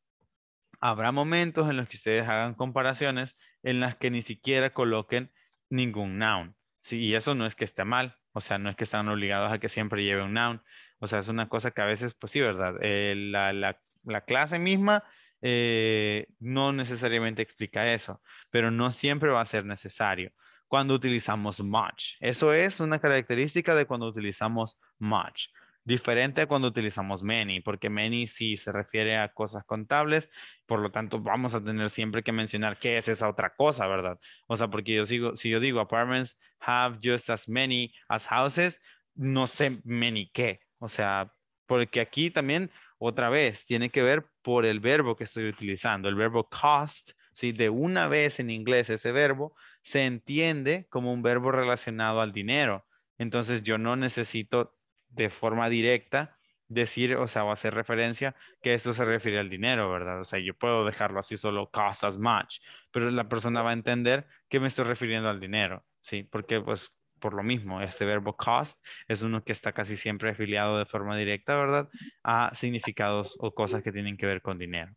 habrá momentos en los que ustedes hagan comparaciones en las que ni siquiera coloquen ningún noun. Sí, y eso no es que esté mal, o sea, no es que están obligados a que siempre lleve un noun. O sea, es una cosa que a veces, pues sí, ¿verdad? Eh, la, clase misma eh, no necesariamente explica eso, pero no siempre va a ser necesario cuando utilizamos much. Eso es una característica de cuando utilizamos much. Diferente a cuando utilizamos many, porque many sí se refiere a cosas contables, por lo tanto vamos a tener siempre que mencionar qué es esa otra cosa, ¿verdad? O sea, porque yo sigo, si yo digo apartments have just as many as houses, no sé many qué, o sea, porque aquí también otra vez tiene que ver por el verbo que estoy utilizando, el verbo cost, si de una vez en inglés ese verbo se entiende como un verbo relacionado al dinero. Entonces yo no necesito de forma directa decir, o sea, o hacer referencia que esto se refiere al dinero, ¿verdad? O sea, yo puedo dejarlo así solo cost as much, pero la persona va a entender que me estoy refiriendo al dinero, ¿sí? Porque pues por lo mismo, este verbo cost es uno que está casi siempre afiliado de forma directa, ¿verdad? A significados o cosas que tienen que ver con dinero.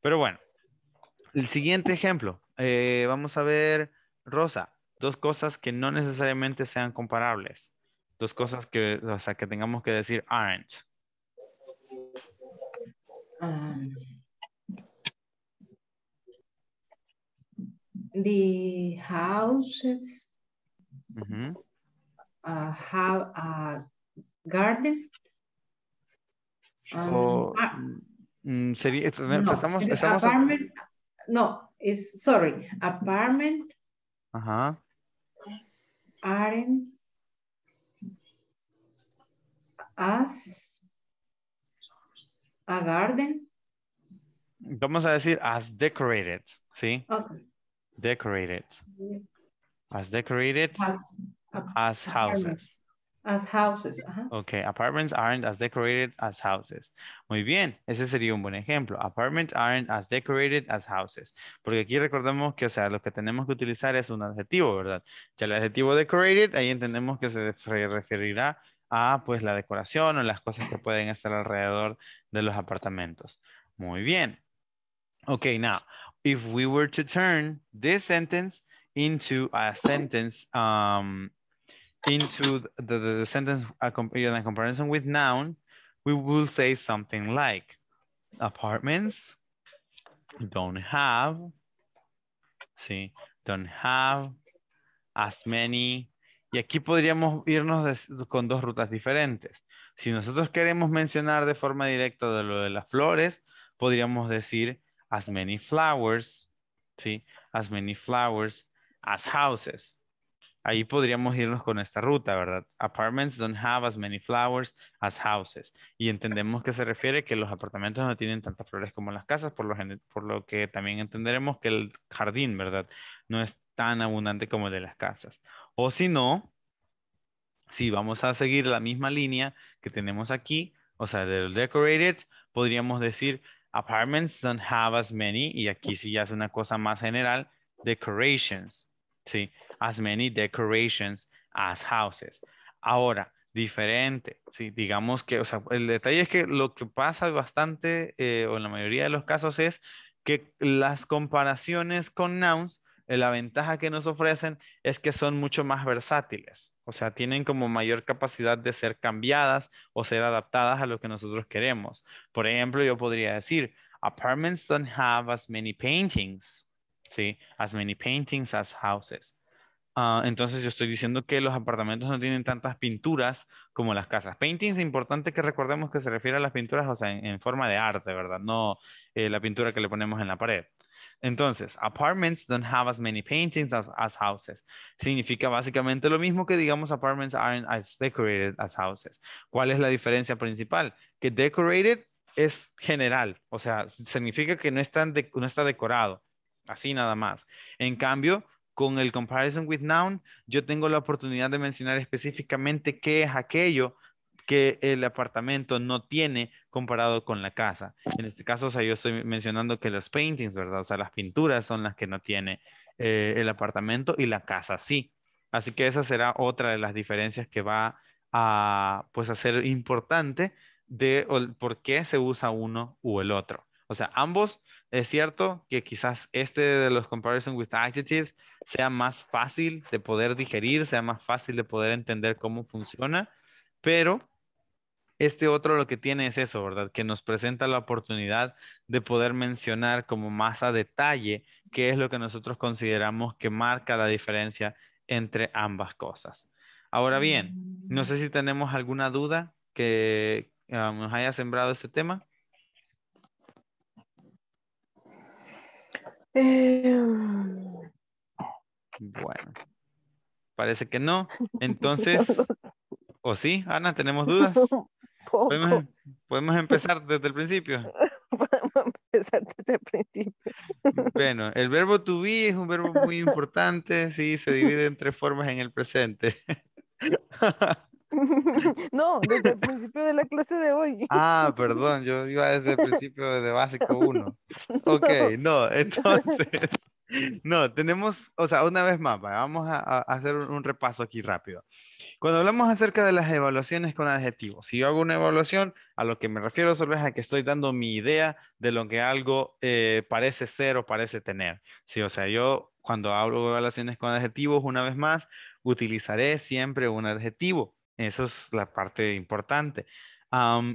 Pero bueno, el siguiente ejemplo, eh, vamos a ver, Rosa, dos cosas que no necesariamente sean comparables dos cosas que, o sea, que tengamos que decir aren't. Um, the houses mm -hmm. have a garden. o so, um, ah, mm, sería, no, estamos, estamos no, it's, sorry, apartment. Ajá. Uh Aren't as a garden. Vamos a decir as decorated, ¿sí? Decorated. As decorated as, houses. As houses, Okay, apartments aren't as decorated as houses. Muy bien, ese sería un buen ejemplo. Apartments aren't as decorated as houses. Porque aquí recordemos que, o sea, lo que tenemos que utilizar es un adjetivo, ¿verdad? Ya el adjetivo decorated, ahí entendemos que se referirá Ah, pues la decoración o las cosas que pueden estar alrededor de los apartamentos. Muy bien. Okay, now, if we were to turn this sentence into a sentence, um, into the, sentence a comparison with noun, we will say something like apartments don't have, see, don't have as many y aquí podríamos irnos con dos rutas diferentes. Si nosotros queremos mencionar de forma directa de lo de las flores, podríamos decir as many flowers, As many flowers as houses. Ahí podríamos irnos con esta ruta, ¿verdad? Apartments don't have as many flowers as houses. Y entendemos que se refiere que los apartamentos no tienen tantas flores como las casas, por lo, por lo que también entenderemos que el jardín, ¿verdad? No es tan abundante como el de las casas. O si no, si vamos a seguir la misma línea que tenemos aquí, o sea, del decorated, podríamos decir apartments don't have as many, y aquí sí ya es una cosa más general, decorations, ¿sí? As many decorations as houses. Ahora, diferente, ¿sí? Digamos que, o sea, el detalle es que lo que pasa bastante, eh, o en la mayoría de los casos, es que las comparaciones con nouns eh, la ventaja que nos ofrecen es que son mucho más versátiles, o sea, tienen como mayor capacidad de ser cambiadas o ser adaptadas a lo que nosotros queremos. Por ejemplo, yo podría decir, apartments don't have as many paintings, ¿sí? As many paintings as houses. Ah, entonces yo estoy diciendo que los apartamentos no tienen tantas pinturas como las casas. Paintings es importante que recordemos que se refiere a las pinturas, o sea, en, forma de arte, ¿verdad? No eh, la pintura que le ponemos en la pared. Entonces, apartments don't have as many paintings as, as houses. Significa básicamente lo mismo que digamos apartments aren't as decorated as houses. ¿Cuál es la diferencia principal? Que decorated es general, o sea, significa que no, no está decorado, así nada más. En cambio, con el comparison with noun, yo tengo la oportunidad de mencionar específicamente qué es aquello que el apartamento no tiene comparado con la casa. En este caso, o sea, yo estoy mencionando que las paintings, ¿verdad? O sea, las pinturas son las que no tiene eh, el apartamento y la casa sí. Así que esa será otra de las diferencias que va a, pues, a ser importante de por qué se usa uno u el otro. O sea, ambos, es cierto que quizás este de los comparison with adjectives sea más fácil de poder digerir, sea más fácil de poder entender cómo funciona, pero este otro lo que tiene es eso, ¿verdad? Que nos presenta la oportunidad de poder mencionar como más a detalle qué es lo que nosotros consideramos que marca la diferencia entre ambas cosas. Ahora bien, no sé si tenemos alguna duda que ah, nos haya sembrado este tema. Em. Bueno, parece que no. <laughs> Entonces, ¿o sí, Ana, tenemos dudas? <laughs> ¿Podemos, em, podemos empezar desde el principio. <laughs> podemos empezar desde el principio. bueno, el verbo to be es un verbo muy importante, sí, se divide en tres formas en el presente. <laughs> No, desde el principio de la clase de hoy. <laughs> Ah, perdón, yo iba desde el principio de básico 1. Ok, no, entonces. No, tenemos, o sea, una vez más, vamos a, hacer un, repaso aquí rápido. Cuando hablamos acerca de las evaluaciones con adjetivos, si yo hago una evaluación, a lo que me refiero solo es a que estoy dando mi idea de lo que algo eh, parece ser o parece tener. Sí, o sea, yo cuando hablo de evaluaciones con adjetivos, una vez más, utilizaré siempre un adjetivo. Eso es la parte importante.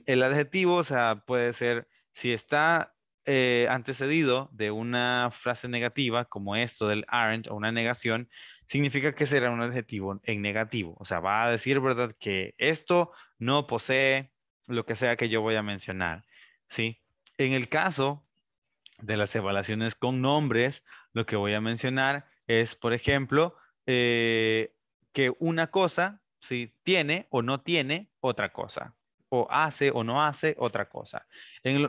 el adjetivo, o sea, puede ser si está eh, antecedido de una frase negativa, como esto del aren't o una negación, significa que será un adjetivo en negativo. O sea, va a decir, ¿verdad?, que esto no posee lo que sea que yo voy a mencionar. ¿Sí? En el caso de las evaluaciones con nombres, lo que voy a mencionar es, por ejemplo, eh, que una cosa, tiene o no tiene otra cosa hace o no hace otra cosa.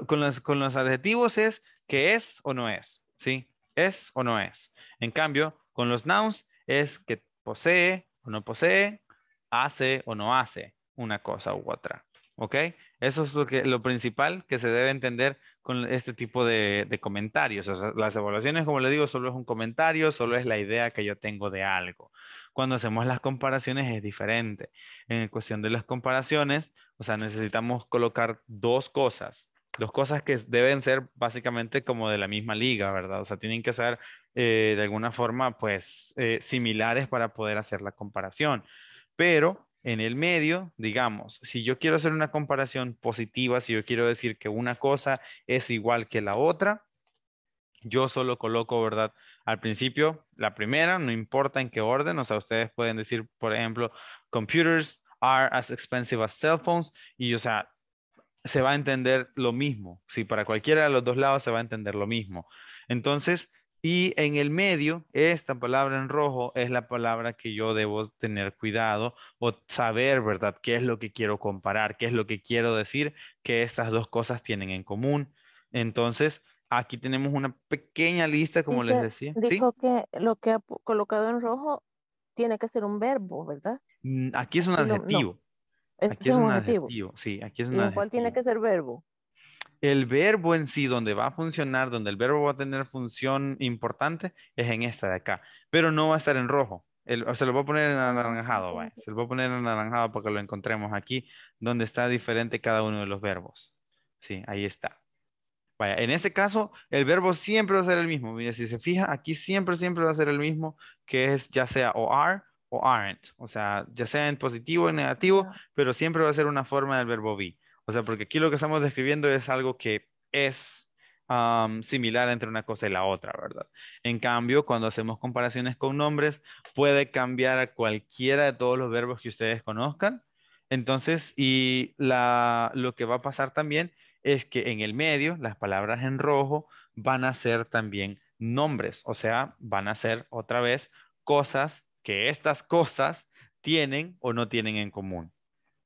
con, los, adjetivos es que es o no es, ¿sí? Es o no es. En cambio, con los nouns es que posee o no posee, hace o no hace una cosa u otra. ¿Ok? Eso es lo, principal que se debe entender con este tipo de, comentarios. las evaluaciones, como le digo, solo es un comentario, solo es la idea que yo tengo de algo. Cuando hacemos las comparaciones es diferente. En cuestión de las comparaciones, o sea, necesitamos colocar dos cosas, dos cosas que deben ser básicamente como de la misma liga, ¿verdad? O sea, tienen que ser eh, de alguna forma, pues, eh, similares para poder hacer la comparación. Pero en el medio, digamos, si yo quiero hacer una comparación positiva, si yo quiero decir que una cosa es igual que la otra, yo solo coloco, ¿verdad? Al principio, la primera, no importa en qué orden, o sea, ustedes pueden decir, por ejemplo, computers are as expensive as cell phones y o sea, se va a entender lo mismo. Si para cualquiera de los dos lados se va a entender lo mismo. Entonces, y en el medio, esta palabra en rojo es la palabra que yo debo tener cuidado o saber, ¿verdad? ¿Qué es lo que quiero comparar? ¿Qué es lo que quiero decir que estas dos cosas tienen en común? Entonces, aquí tenemos una pequeña lista, como les decía. Dijo que lo que ha colocado en rojo tiene que ser un verbo, ¿verdad? Mm, aquí es un adjetivo. Aquí es, un adjetivo. Sí, aquí es un adjetivo. ¿Cuál tiene que ser verbo? El verbo en sí, donde va a funcionar, donde el verbo va a tener función importante, es en esta de acá. Pero no va a estar en rojo. se lo voy a poner en anaranjado, Se lo voy a poner en anaranjado para que lo encontremos aquí, donde está diferente cada uno de los verbos. Sí, ahí está. Vaya, en ese caso, el verbo siempre va a ser el mismo. Mira, si se fija, aquí siempre, siempre va a ser el mismo, que es ya sea o are o aren't. O sea, ya sea en positivo o en negativo, pero siempre va a ser una forma del verbo be. O sea, porque aquí lo que estamos describiendo es algo que es similar entre una cosa y la otra, ¿verdad? En cambio, cuando hacemos comparaciones con nombres, puede cambiar a cualquiera de todos los verbos que ustedes conozcan. Entonces, y la, lo que va a pasar también es que en el medio las palabras en rojo van a ser también nombres, o sea, van a ser otra vez cosas que estas cosas tienen o no tienen en común.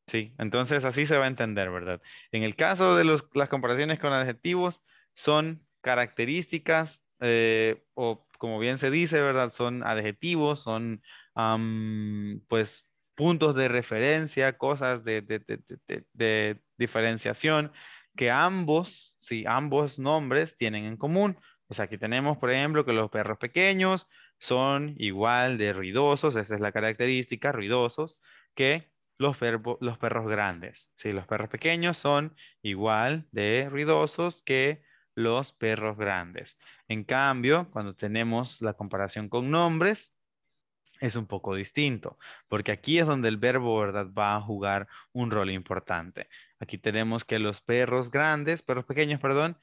Sí, entonces así se va a entender, ¿verdad? En el caso de las comparaciones con adjetivos, son características eh, o como bien se dice, ¿verdad? Son adjetivos, son pues puntos de referencia, cosas de, de, de, de diferenciación que ambos, sí, ambos nombres tienen en común. O sea, aquí tenemos, por ejemplo, que los perros pequeños son igual de ruidosos, esa es la característica, ruidosos, que los, los perros grandes. Sí, los perros pequeños son igual de ruidosos que los perros grandes. En cambio, cuando tenemos la comparación con nombres, es un poco distinto, porque aquí es donde el verbo, ¿verdad?, va a jugar un rol importante. Aquí tenemos que los perros grandes, perros pequeños, perdón,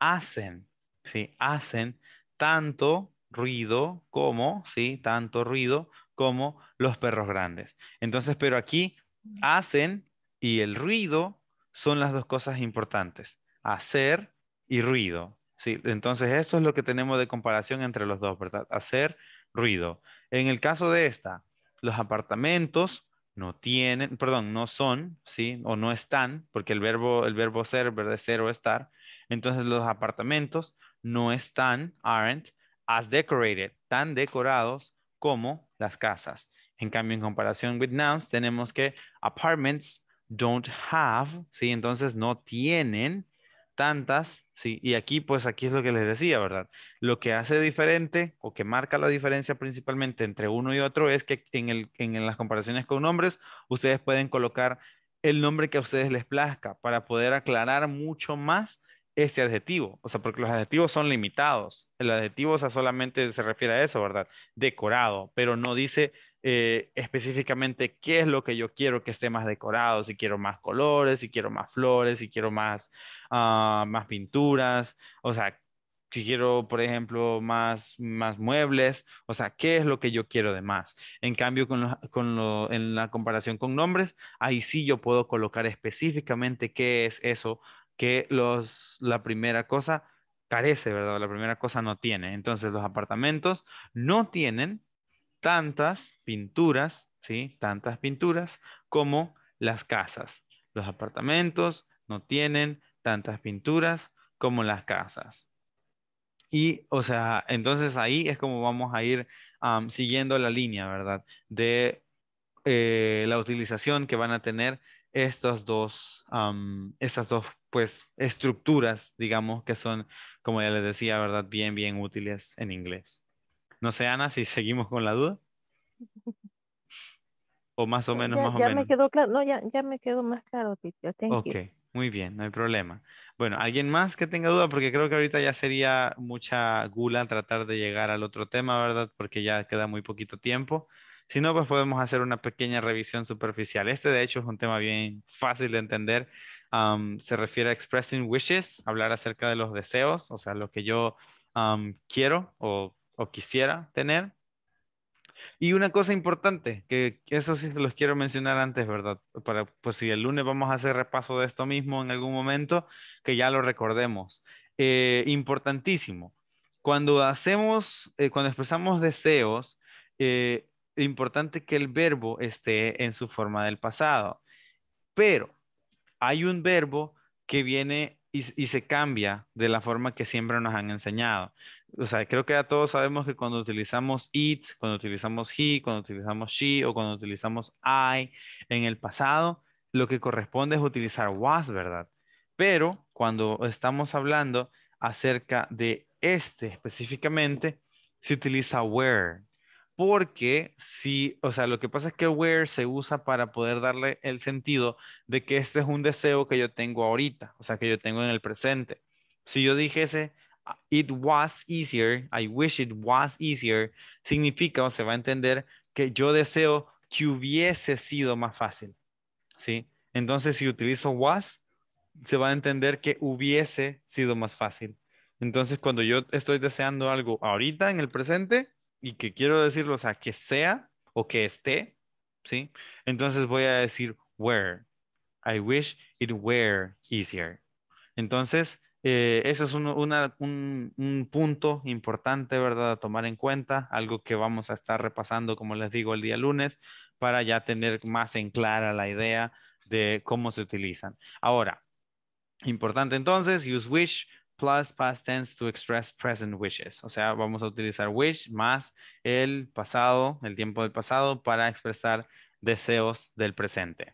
hacen, ¿sí? Hacen tanto ruido como, ¿sí? Tanto ruido como los perros grandes. Entonces, pero aquí mm. hacen y el ruido son las dos cosas importantes. Hacer y ruido, ¿sí? Entonces, esto es lo que tenemos de comparación entre los dos, ¿verdad? Hacer, ruido. En el caso de esta, los apartamentos no tienen, perdón, no son, ¿sí? O no están, porque el verbo, el verbo ser, ¿verdad? Ser o estar. Entonces los apartamentos no están, aren't, as decorated, tan decorados como las casas. En cambio, en comparación with nouns, tenemos que apartments don't have, ¿sí? Entonces no tienen tantas, ¿sí? Y aquí, pues aquí es lo que les decía, ¿verdad? Lo que hace diferente o que marca la diferencia principalmente entre uno y otro es que en, el, en las comparaciones con nombres, ustedes pueden colocar el nombre que a ustedes les plazca para poder aclarar mucho más este adjetivo, o sea, porque los adjetivos son limitados. El adjetivo, solamente se refiere a eso, ¿verdad? Decorado, pero no dice eh, específicamente qué es lo que yo quiero que esté más decorado, si quiero más colores, si quiero más flores, si quiero más, ah, más pinturas, o sea, si quiero, por ejemplo, más, más muebles, o sea, qué es lo que yo quiero de más. En cambio, con, en la comparación con nombres, ahí sí yo puedo colocar específicamente qué es eso que los, la primera cosa carece, ¿verdad? La primera cosa no tiene. Entonces, los apartamentos no tienen tantas pinturas, ¿sí? Tantas pinturas como las casas. Los apartamentos no tienen tantas pinturas como las casas. Y, o sea, entonces ahí es como vamos a ir siguiendo la línea, ¿verdad? De eh, la utilización que van a tener estas dos, estas dos, pues, estructuras, digamos, que son, como ya les decía, ¿verdad? Bien, bien útiles en inglés. No sé, Ana, si seguimos con la duda. O más o menos, ya, más o menos. Ya me quedó claro, no, ya, me quedó más claro, Tito. ok, muy bien, no hay problema. Bueno, ¿alguien más que tenga duda? Porque creo que ahorita ya sería mucha gula tratar de llegar al otro tema, ¿verdad? Porque ya queda muy poquito tiempo. Si no, pues podemos hacer una pequeña revisión superficial. Este, de hecho, es un tema bien fácil de entender. se refiere a expressing wishes, hablar acerca de los deseos, o sea, lo que yo quiero o o quisiera tener. Y una cosa importante, que eso sí se los quiero mencionar antes, ¿verdad? Para, pues si el lunes vamos a hacer repaso de esto mismo en algún momento, que ya lo recordemos. Eh, importantísimo, cuando hacemos, eh, cuando expresamos deseos, eh, importante que el verbo esté en su forma del pasado. Pero hay un verbo que viene y se cambia de la forma que siempre nos han enseñado o sea, creo que ya todos sabemos que cuando utilizamos it, cuando utilizamos he, cuando utilizamos she o cuando utilizamos I en el pasado, lo que corresponde es utilizar was, ¿verdad? Pero cuando estamos hablando acerca de este específicamente, se utiliza where. Porque si, o sea, lo que pasa es que where se usa para poder darle el sentido de que este es un deseo que yo tengo ahorita, o sea, que yo tengo en el presente. Si yo dijese, it was easier, I wish it was easier, significa o se va a entender que yo deseo que hubiese sido más fácil. ¿Sí? Entonces, si utilizo was, se va a entender que hubiese sido más fácil. Entonces, cuando yo estoy deseando algo ahorita, en el presente, y que quiero decirlo, o sea, que sea o que esté, ¿sí? Entonces voy a decir where. I wish it were easier. Entonces, eh, ese es un, punto importante, ¿verdad? A tomar en cuenta, algo que vamos a estar repasando, como les digo, el día lunes, para ya tener más en clara la idea de cómo se utilizan. Ahora, importante entonces, use wish plus past tense to express present wishes. O sea, vamos a utilizar wish más el pasado, el tiempo del pasado, para expresar deseos del presente.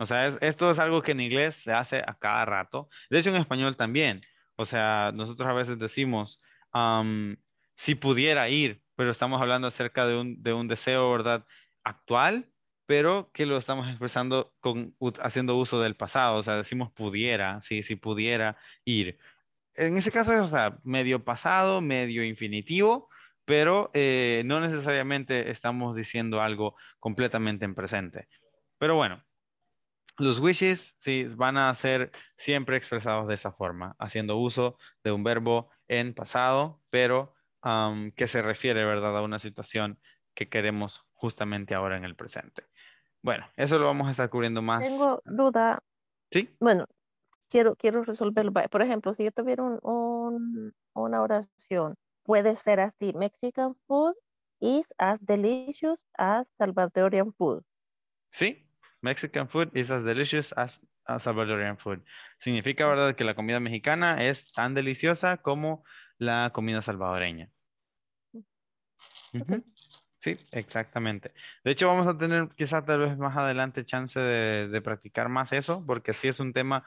O sea, esto es algo que en inglés se hace a cada rato. De hecho, en español también. O sea, nosotros a veces decimos, si pudiera ir, pero estamos hablando acerca de un, de un deseo, ¿verdad? Actual, pero que lo estamos expresando con, haciendo uso del pasado, o sea, decimos pudiera, si pudiera ir. En ese caso, o sea, medio pasado, medio infinitivo, pero eh, no necesariamente estamos diciendo algo completamente en presente. Pero bueno, los wishes sí, van a ser siempre expresados de esa forma, haciendo uso de un verbo en pasado, pero que se refiere, ¿verdad?, a una situación que queremos justamente ahora en el presente. Bueno, eso lo vamos a estar cubriendo más. Tengo duda. Sí. Bueno, quiero, quiero resolverlo. Por ejemplo, si yo tuviera una oración, puede ser así: Mexican food is as delicious as Salvadorian food. Sí, Mexican food is as delicious as, Salvadorian food. Significa, ¿verdad?, que la comida mexicana es tan deliciosa como la comida salvadoreña. Sí, exactamente. De hecho, vamos a tener quizás tal vez más adelante chance de, de, practicar más eso, porque sí es un tema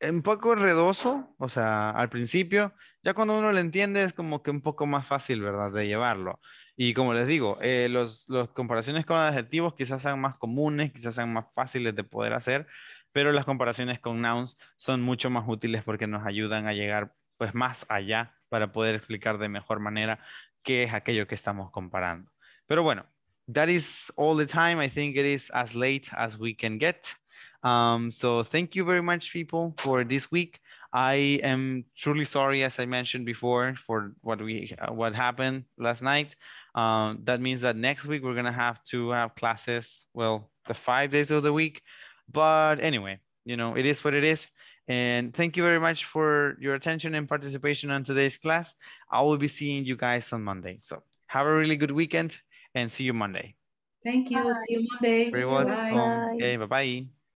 un poco redoso, o sea, al principio, ya cuando uno lo entiende es como que un poco más fácil, ¿verdad?, de llevarlo. Y como les digo, eh, las los comparaciones con adjetivos quizás sean más comunes, quizás sean más fáciles de poder hacer, pero las comparaciones con nouns son mucho más útiles porque nos ayudan a llegar pues más allá para poder explicar de mejor manera qué es aquello que estamos comparando. Pero bueno, that is all the time. I think it is as late as we can get. Um, so thank you very much, people, for this week. I am truly sorry, as I mentioned before, for what we what happened last night. Um, that means that next week we're gonna have to have classes. Well, the five days of the week, but anyway, you know it is what it is. And thank you very much for your attention and participation on today's class. I will be seeing you guys on Monday. So have a really good weekend and see you Monday. Thank you. Bye. See you Monday. Very Bye. Okay. Bye bye.